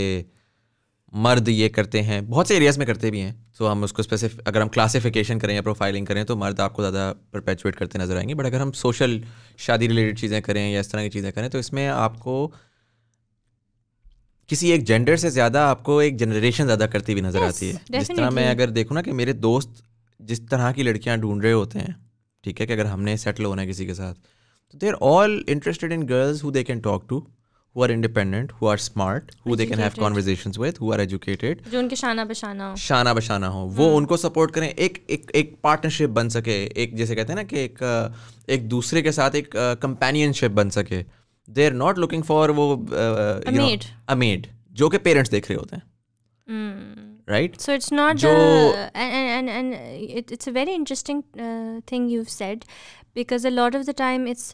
मर्द ये करते हैं बहुत से एरियाज में करते भी हैं सो so हम उसको स्पेसिफिक अगर हम क्लासिफिकेशन करें या प्रोफाइलिंग करें तो मर्द आपको ज़्यादा परपेचुएट करते नजर आएंगे बट अगर हम सोशल शादी रिलेटेड चीज़ें करें या इस तरह की चीज़ें करें तो इसमें आपको किसी एक जेंडर से ज़्यादा आपको एक जनरेशन ज़्यादा करती हुई नज़र yes, आती है definitely. जिस तरह मैं अगर देखू ना कि मेरे दोस्त जिस तरह की लड़कियाँ ढूंढ रहे होते हैं ठीक है कि अगर हमने सेटल होना है किसी के साथ तो they are all interested in girls who they can talk to who are independent who are smart who they can have conversation with who are educated जो उनके शाना बशाना हो शाना बशाना हो hmm. वो हाँ। उनको सपोर्ट करें एक एक एक पार्टनरशिप बन सके एक जैसे कहते हैं ना कि एक एक दूसरे के साथ एक कंपेनियनशिप uh, बन सके They're not looking for वो अ uh, मेड जो के पेरेंट्स देख रहे होते हैं hmm. right so it's not jo, and and, and it's a very interesting uh, thing you've said because a lot of the time it's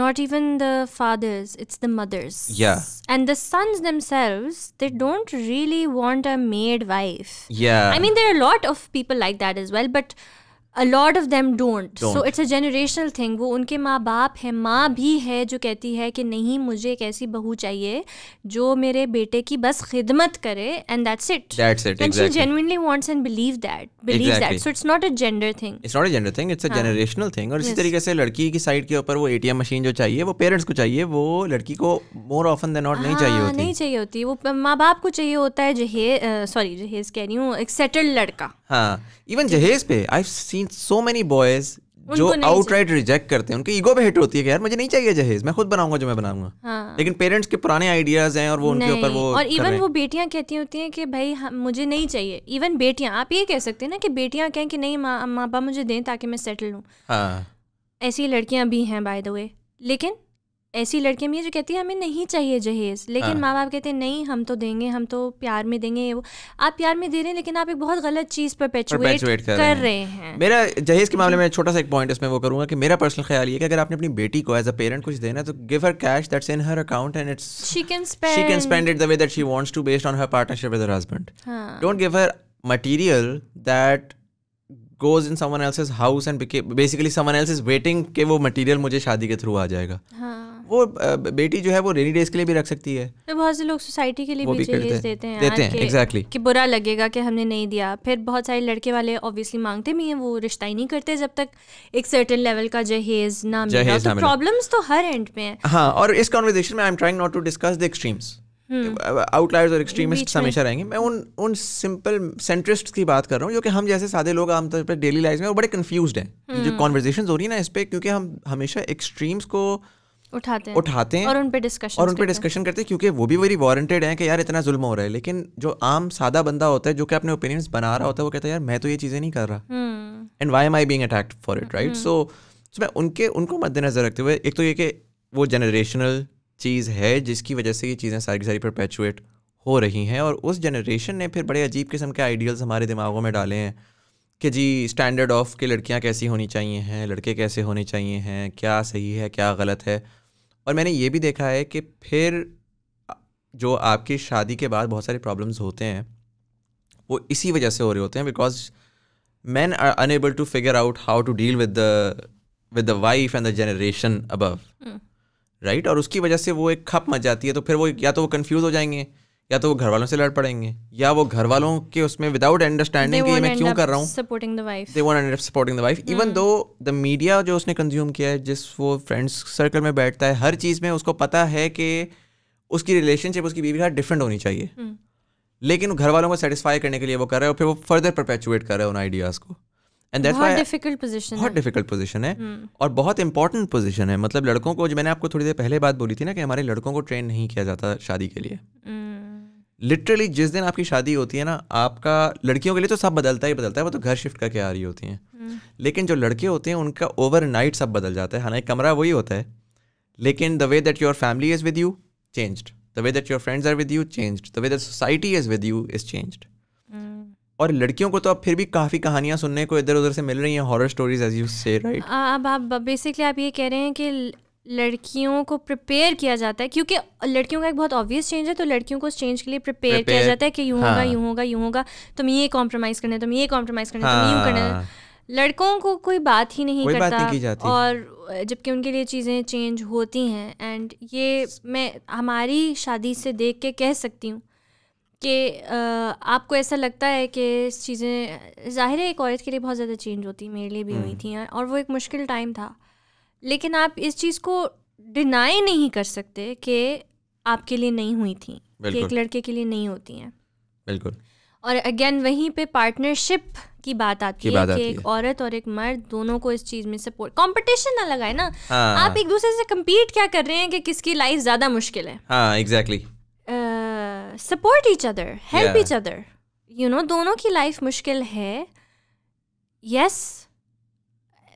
not even the fathers it's the mothers yeah and the sons themselves they don't really want a maid wife yeah i mean there are a lot of people like that as well but a of them don't so it's a generational thing वो उनके माँ बाप हैं माँ भी है जो कहती है कि नहीं मुझे एक ऐसी बहू चाहिए जो मेरे बेटे की बस खिदमत करे and that's it that's it and she genuinely wants and believe that believe that so it's not a gender thing it's not a gender thing it's a generational thing और इसी yes. तरीके से लड़की की साइड के ऊपर वो ATM machine जो चाहिए वो पेरेंट्स को चाहिए वो लड़की को मोर ऑफन देन नॉट नहीं हाँ, चाहिए होती नहीं चाहिए होती वो माँ बाप को चाहिए होता है जहेज सॉरी जहेज कह रही हूँ एक सेटल्ड लड़का हाँ इवन जहेज पे I seen seen so many boys जो आउटराइट रिजेक्ट करते हैं उनकी ईगो पे हिट होती है कि यार मुझे नहीं चाहिए जहेज मैं खुद बनाऊंगा जो मैं बनाऊंगा हाँ। लेकिन पेरेंट्स के पुराने आइडियाज हैं और वो उनके ऊपर वो और इवन वो बेटियां कहती होती हैं कि भाई मुझे नहीं चाहिए इवन बेटियां आप ये कह सकते हैं ना कि बेटियां कहें कि नहीं माँ माँ बाप मुझे दें ताकि मैं सेटल हूँ हाँ। ऐसी लड़कियां भी हैं बाय द वे लेकिन ऐसी लड़कियां भी हैं जो कहती है हमें नहीं चाहिए जहेज लेकिन हाँ। माँ बाप कहते हैं नहीं हम तो देंगे हम तो प्यार में देंगे वो आप प्यार में दे रहे हैं लेकिन आप एक बहुत गलत चीज़ पर पेचुएट कर, कर रहे हैं मेरा जहेज के मामले में छोटा सा एक पॉइंट इसमें वो करूँगा कि मेरा पर्सनल ख्याल ये कि अगर आपने अपनी बेटी को एज अ पेरेंट कुछ देना तो give her cash that's in her account and it's she can spend she can spend it the way that she wants to based on her partnership with her husband don't give her material that goes in someone else's house and basically someone else is waiting कि वो material मुझे शादी के through आ जाएगा हाँ वो बेटी जो है वो रेनी डेज के लिए भी रख सकती है तो बहुत से लोग सोसाइटी के लिए भी, भी चाहिए देते हैं देते हैं exactly. कि बुरा लगेगा कि हमने नहीं दिया फिर बहुत सारे लड़के वाले ऑब्वियसली मांगते भी हैं वो रिश्ता ही नहीं करते जब तक एक सर्टेन लेवल का जहेज ना मिले तो प्रॉब्लम्स तो हर एंड पे हैं हाँ और इस कॉन्वर्जेशन में I am trying not to discuss the extremes outliers और एक्सट्रीमिस्ट हमेशा रहेंगे मैं उन उन सिंपल सेंट्रिस्ट की बात कर रहा हूँ जो कि हम जैसे सादे लोग आमतौर पर डेली लाइफ में वो बड़े कन्फ्यूज हैं हम्म। जो कॉन्वर्जेशन हो रही है ना इस पर क्योंकि हम हमेशा एक्सट्रीम्स को उठाते हैं उठाते हैं और उन पे डिस्कशन और उन पे डिस्कशन करते हैं क्योंकि वो भी वेरी वारंटेड है कि यार इतना जुल्म हो रहा है लेकिन जो आम सादा बंदा होता है जो कि अपने ओपिनियंस बना रहा होता है वो कहता है यार मैं तो ये चीज़ें नहीं कर रहा and why am I being attacked for it right so मैं उनके उनको मद्देनजर रखते हुए एक तो ये कि वो जनरेशनल चीज़ है जिसकी वजह से ये चीज़ें सारी सारी परपेचुएट हो रही हैं और उस जनरेशन ने फिर बड़े अजीब किस्म के आइडियल्स हमारे दिमागों में डाले हैं कि जी स्टैंडर्ड ऑफ के लड़कियां कैसी होनी चाहिए हैं लड़के कैसे होने चाहिए हैं क्या सही है क्या गलत है और मैंने ये भी देखा है कि फिर जो आपकी शादी के बाद बहुत सारे प्रॉब्लम्स होते हैं वो इसी वजह से हो रहे होते हैं because man are unable to figure out how to deal with the with the wife and the generation above right और उसकी वजह से वो एक खप मच जाती है तो फिर वो या तो वो कन्फ्यूज़ हो जाएंगे या तो वो घर वालों से लड़ पड़ेंगे या वो घर वालों के उसमें विदाउट अंडरस्टैंडिंग कि मैं क्यों कर रहा हूँ supporting the wife they want and supporting the wife even though the media जो उसने कंज्यूम किया है जिस वो फ्रेंड्स सर्कल में बैठता है हर चीज़ में उसको पता है कि उसकी रिलेशनशिप उसकी बीवी के साथ डिफरेंट होनी चाहिए hmm. लेकिन घर वालों को सेटिस्फाई करने के लिए वो कर रहे हैं और फिर वो फर्दर परपेचुएट कर रहे हैं उन आइडियाज़ को and that's why difficult position बहुत डिफिकल्ट पोजीशन है hmm. और बहुत इंपॉर्टेंट पोजीशन है मतलब लड़कों को जो मैंने आपको थोड़ी देर पहले बात बोली थी ना कि हमारे लड़कों को ट्रेन नहीं किया जाता शादी के लिए hmm. लिटरली जिस दिन आपकी शादी होती है ना आपका लड़कियों के लिए तो सब बदलता ही बदलता है वो तो घर शिफ्ट करके आ रही होती हैं हम्म। लेकिन जो लड़के होते हैं उनका ओवरनाइट सब बदल जाता है हालांकि कमरा वही होता है लेकिन the way that your family is with you change the way that your friends are with you change the way that society is with you is change और लड़कियों को तो अब फिर भी काफ़ी कहानियाँ सुनने को इधर उधर से मिल रही हैं horror stories as you say right अब आप बेसिकली आप ये कह रहे हैं कि लड़कियों को प्रिपेयर किया जाता है क्योंकि लड़कियों का एक बहुत ऑब्वियस चेंज है तो लड़कियों को उस चेंज के लिए प्रिपेयर किया जाता है कि यूँ होगा हाँ। यूँ होगा यूँ होगा तुम ये कॉम्प्रोमाइज़ करना है तुम ये कॉम्प्रोमाइज़ करना है तुम यूँ करना है हाँ। लड़कों को कोई बात ही नहीं करता नहीं जाती। और जबकि उनके लिए चीज़ें चेंज होती हैं एंड ये मैं हमारी शादी से देख के कह सकती हूँ कि आपको ऐसा लगता है कि चीज़ें ज़ाहिर है एक औरत के लिए बहुत ज़्यादा चेंज होती मेरे लिए भी हुई हम्म। थी और वो एक मुश्किल टाइम था लेकिन आप इस चीज़ को डिनाई नहीं कर सकते कि आपके लिए नहीं हुई थी कि एक लड़के के लिए नहीं होती हैं बिल्कुल और अगेन वहीं पे पार्टनरशिप की बात आती की है कि आती एक है। औरत और एक मर्द दोनों को इस चीज में सपोर्ट कंपटीशन ना लगाए ना हाँ। आप एक दूसरे से कम्पीट क्या कर रहे हैं कि किसकी लाइफ ज्यादा मुश्किल है हाँ exactly support each other help each other you know दोनों की लाइफ मुश्किल है यस yes,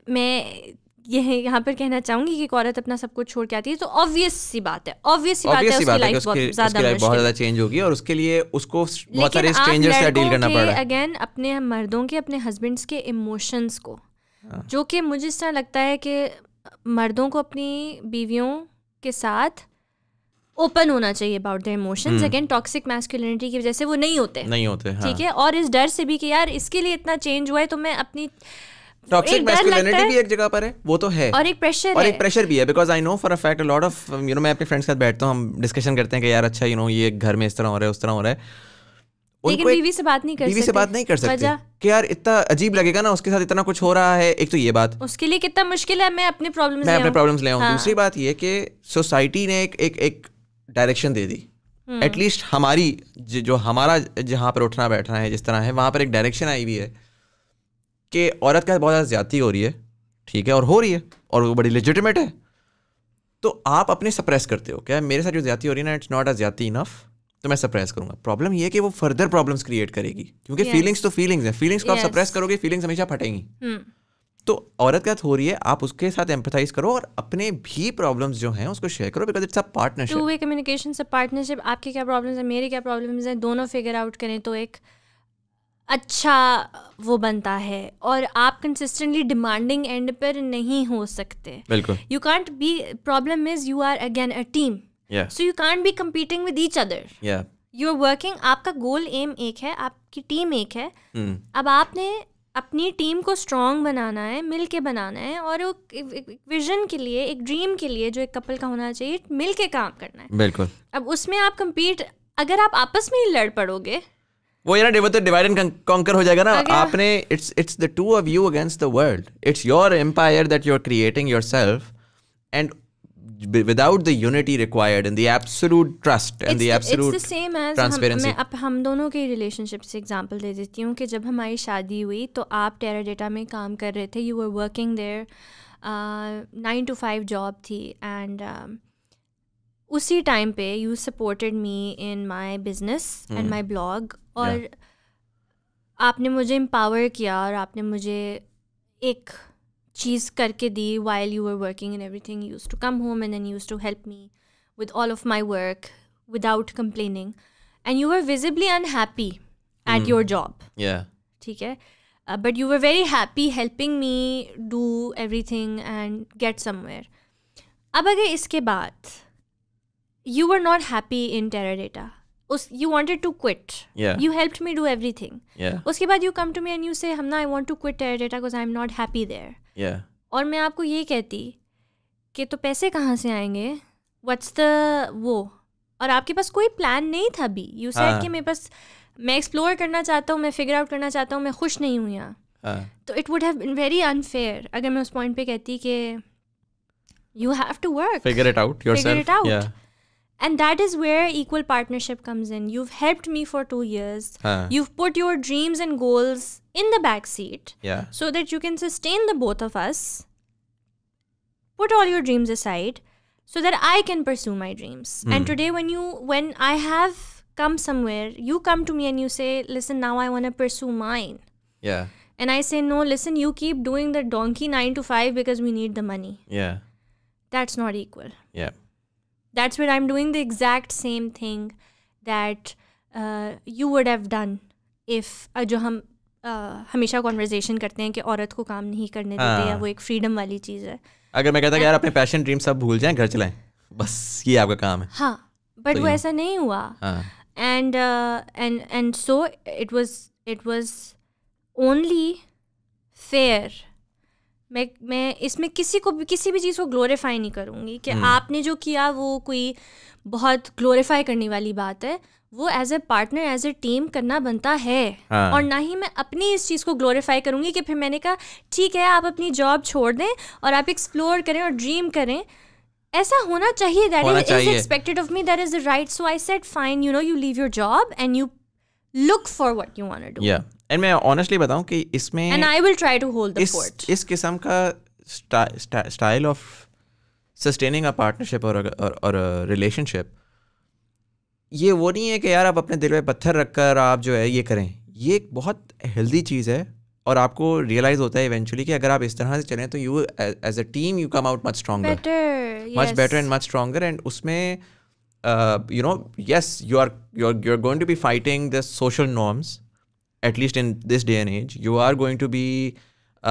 मैं यह यहाँ पर कहना चाहूंगी कि एक औरत अपना सब कुछ छोड़ के आती है तो ऑब्वियस सी बात है ऑब्वियस सी बात है उसकी लाइफ बहुत ज्यादा बहुत ज्यादा चेंज होगी और उसके लिए उसको बहुत सारे स्ट्रेंजर्स से डील करना पड़ रहा है अगेन अपने मर्दों के अपने हस्बैंड्स के इमोशंस को हाँ। जो कि मुझे इस तरह लगता है कि मर्दों को अपनी बीवियों के साथ ओपन होना चाहिए about the emotions again toxic masculinity की वजह से वो नहीं होते नहीं होते हाँ। ठीक है और इस डर से भी कि यार इसके लिए इतना चेंज हुआ है तो मैं अपनी टॉक्सिक मैस्कुलिनिटी भी एक जगह पर है वो तो है और एक प्रेशर और एक प्रेशर भी है because I know for a fact lot of you know मैं अपने फ्रेंड्स के साथ बैठता हूँ हम डिस्कशन करते हैं कि यार अच्छा यू नो ये घर में इस तरह हो रहा है उस तरह हो रहा है लेकिन बीवी से बात नहीं कर बीवी से बात नहीं कर सकते कि यार इतना अजीब लगेगा ना उसके साथ इतना कुछ हो रहा है एक तो ये बात उसके लिए कितना मुश्किल है मैं अपने प्रॉब्लम्स मैं अपने प्रॉब्लम्स ले आऊँ हाँ। दूसरी बात ये कि सोसाइटी ने एक एक डायरेक्शन दे दी एटलीस्ट हम्म। हमारी जो हमारा जहाँ पर उठना बैठना है जिस तरह है वहाँ पर एक डायरेक्शन आई हुई है कि औरत का बहुत ज़्यादा ज़्यादती हो रही है ठीक है और हो रही है और वो बड़ी लिजिटमेट है तो आप अपने सप्रेस करते हो क्या मेरे साथ जो ज़्यादा हो रही है ना इट्स नॉट अ ज़्यादा इनफ तो मैं सप्रेस करूंगा प्रॉब्लम ये कि वो फर्दर प्रॉब्लम्स क्रिएट करेगी क्योंकि फीलिंग्स yes. तो फीलिंग्स हैं फीलिंग्स को yes. आप सप्रेस करोगे फीलिंग्स हमेशा फटेंगी हम्म। तो औरत का हो रही है आप उसके साथ एम्पथाइज करो और अपने भी प्रॉब्लम्स जो हैं उसको शेयर करो because it's a partnership two way communication से पार्टनरशिप आपके क्या प्रॉब्लम्स हैं मेरे क्या प्रॉब्लम्स हैं दोनों फिगर आउट करें तो एक अच्छा वो बनता है और आप कंसिस्टेंटली डिमांडिंग एंड पर नहीं हो सकते you can't be problem is you are again a team so you can't be competing with each other you are working आपका गोल एम एक है आपकी टीम एक है hmm. अब आपने अपनी टीम को स्ट्रॉन्ग बनाना है मिल के बनाना है और वो विजन के लिए एक ड्रीम के लिए जो एक कपल का होना चाहिए मिल के काम करना है बिल्कुल अब उसमें आप कम्पीट अगर आप आपस में ही लड़ पड़ोगे वो यार वो तो डिवाइड एंड कॉन्कर हो जाएगा ना आपने it's it's the two of you against the world it's your empire that you are creating yourself and without the unity required in the absolute trust and the absolute absolute it's the same as मैं अब हम दोनों के relationship से example दे देती हूँ कि जब हमारी शादी हुई तो आप टेरा डेटा में काम कर रहे थे you were working there nine to five job थी एंड uh, um, उसी टाइम पे you supported me in my business and my blog और yeah. आपने मुझे एम्पावर किया और आपने मुझे एक चीज़ करके दी while you are working in everything use to come home and and use to help me with all of my work without complaining and you are visibly unhappy at your job ठीक है but you are very happy helping me do everything and get somewhere अब अगर इसके बाद you are not happy in Teradata उस you wanted to quit you helped me do everything उसके बाद you come to me and you say हम ना I want to quit Teradata because I am not happy there और मैं आपको ये कहती कि तो पैसे कहाँ से आएंगे वट्स द वो और आपके पास कोई प्लान नहीं था अभी यू से हाँ. कि मेरे पास मैं एक्सप्लोर करना चाहता हूँ मैं फिगर आउट करना चाहता हूँ मैं खुश नहीं हूँ यहाँ हाँ. तो it would have been very unfair अगर मैं उस पॉइंट पे कहती कि you have to work figure it out yourself figure it out and that is where equal partnership comes in you've helped me for 2 years huh. you've put your dreams and goals in the back seat yeah. so that you can sustain the both of us put all your dreams aside so that i can pursue my dreams mm. and hmm. today when you when i have come somewhere you come to me and you say listen now i want to pursue mine yeah and i say no listen you keep doing the donkey 9 to 5 because we need the money yeah that's not equal yeah that's where i'm doing the exact same thing that uh, you would have done if uh, जो हम uh, हमेशा conversation करते हैं कि औरत को काम नहीं करने हाँ. देते या वो एक फ्रीडम वाली चीज़ है अगर मैं कहता कि यार अपने पैशन ड्रीम सब भूल जाएं घर चलाएं बस ये आपका काम है हाँ बट so वो ऐसा नहीं हुआ and and and so it was it was only fair मैं मैं इसमें किसी को भी किसी भी चीज़ को ग्लोरीफाई नहीं करूँगी कि हम्म। आपने जो किया वो कोई बहुत ग्लोरीफाई करने वाली बात है वो as a partner as a team करना बनता है हाँ. और ना ही मैं अपनी इस चीज़ को ग्लोरीफाई करूँगी कि फिर मैंने कहा ठीक है आप अपनी जॉब छोड़ दें और आप एक्सप्लोर करें और ड्रीम करें ऐसा होना चाहिए that is is expected of me that is the right so I said fine you know you leave your job and you look for what you want do and मैं honestly बताऊं कि इसमें and I will try to hold the fort इस किस्म का style of sustaining a partnership और और relationship ये वो नहीं है कि यार आप अपने दिल पे पत्थर रख कर आप जो है ये करें ये एक बहुत हेल्दी चीज़ है और आपको रियलाइज होता है इवेंचुअली कि अगर आप इस तरह से चलें तो you as a team you come out much stronger much better and much stronger and उसमें you know yes you are you are going to be fighting the social norms at least in this day and age, you are going to be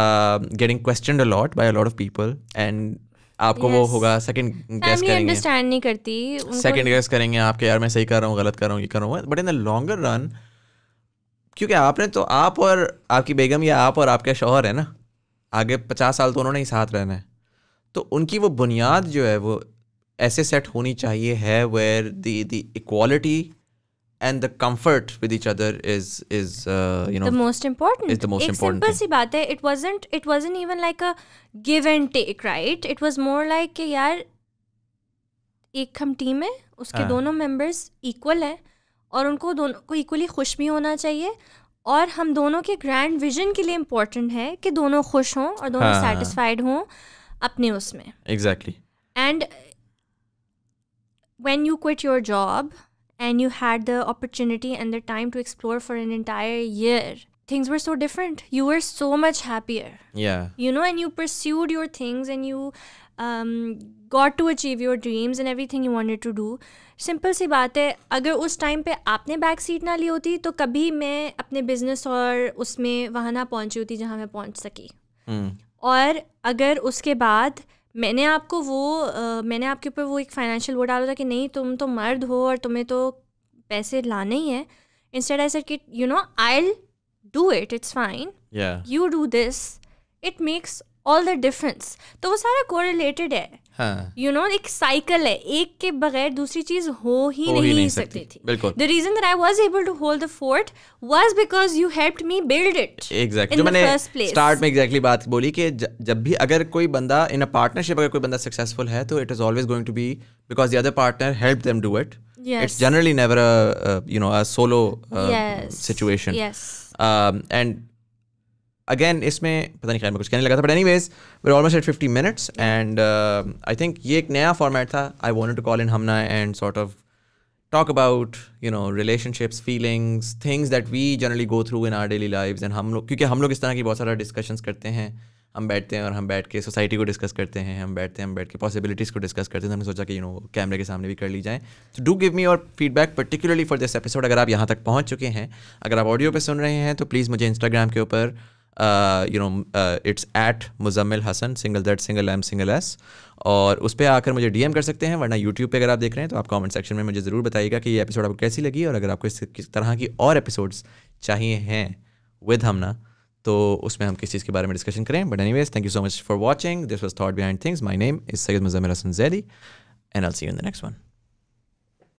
uh, getting questioned a lot by a lot of people and आपको yes. वो होगा second guess करेंगे understand नहीं करती second guess करेंगे आपके यार मैं सही कर रहा हूँ गलत कर रहा हूँ ये कर रहा हूँ but in the longer run क्योंकि आपने तो आप और आपकी बेगम या आप और आपके शोहर है ना आगे पचास साल तो उन्होंने ही साथ रहना है तो उनकी वो बुनियाद जो है वो ऐसे सेट होनी चाहिए है where the the equality and the comfort with each other is is uh, you know the most important. Is the most एक important. simple सी बात है. It wasn't it wasn't even like a give and take, right? It was more like कि यार एक हम team है उसके हाँ. दोनों मेंबर्स इक्वल हैं और उनको दोनों को इक्वली खुश भी होना चाहिए और हम दोनों के ग्रैंड विजन के लिए इम्पोर्टेंट है कि दोनों खुश हों और दोनों सेटिस्फाइड हाँ. हों अपने उसमें exactly and when you quit your job and you had the opportunity and the time to explore for an entire year things were so different you were so much happier yeah you know and you pursued your things and you um, got to achieve your dreams and everything you wanted to do simple सी बात है अगर उस time पे आपने back na ना ली होती तो कभी मैं अपने बिजनेस और उसमें वहाँ ना पहुँची होती जहाँ मैं पहुँच सकी hmm. और अगर उसके बाद मैंने आपको वो आ, मैंने आपके ऊपर वो एक फाइनेंशियल वो डाला था कि नहीं तुम तो मर्द हो और तुम्हें तो पैसे लाने ही हैं इंस्टेड आई सेड कि you know I do it it's fine you do this it makes all the difference तो वो सारा कोरिलेटेड है यू हाँ। नो एक साइकिल है एक के बगैर दूसरी चीज हो ही नहीं, सकती थी बिल्कुल the reason that I was able to hold the fort was because you helped me build it exactly जो मैंने स्टार्ट में एग्जैक्टली बात बोली कि जब भी अगर कोई बंदा इन अ पार्टनरशिप अगर कोई बंदा सक्सेसफुल है तो it is always going to be because the other partner help them do it it's generally never a, a you know a solo uh, yes. situation yes um, and again इसमें पता नहीं ख्याल मैं कुछ कहने लगा था but anyways way almost at fifty minutes and I think ये एक नया फॉर्मेट था I want to call in हमना and sort of talk about you know relationships feelings things that we generally go through in our daily life and हम लोग क्योंकि हम लोग इस तरह की बहुत सारा डिस्कशंस करते हैं हम बैठते हैं और हम बैठ के सोसाइटी को डिस्कस करते हैं हम बैठते हैं हम बैठ के पॉसिबिलिटीज़ को डिस्कस करते हैं हमने सोचा कि यू नो कैमरे के सामने भी कर ली जाए तो डू गिव मी और feedback particularly for this episode अगर आप यहाँ तक पहुँच चुके हैं अगर आप ऑडियो पर सुन रहे हैं तो प्लीज़ मुझे इंस्टाग्राम के ऊपर you know it's at Muzammil Hasan single that single M single S और उस पर आकर मुझे डीएम कर सकते हैं वरना यूट्यूब पे अगर आप देख रहे हैं तो आप कमेंट सेक्शन में मुझे ज़रूर बताइएगा कि ये एपिसोड आपको कैसी लगी और अगर आपको इस तरह की और एपिसोड्स चाहिए हैं विद हमना तो उसमें हम किस चीज़ के बारे में डिस्कशन करें but any thank you so much for watching this was Thought behind Things my name is Syed Muzammil Hasan Zaidi and I'll see in the next one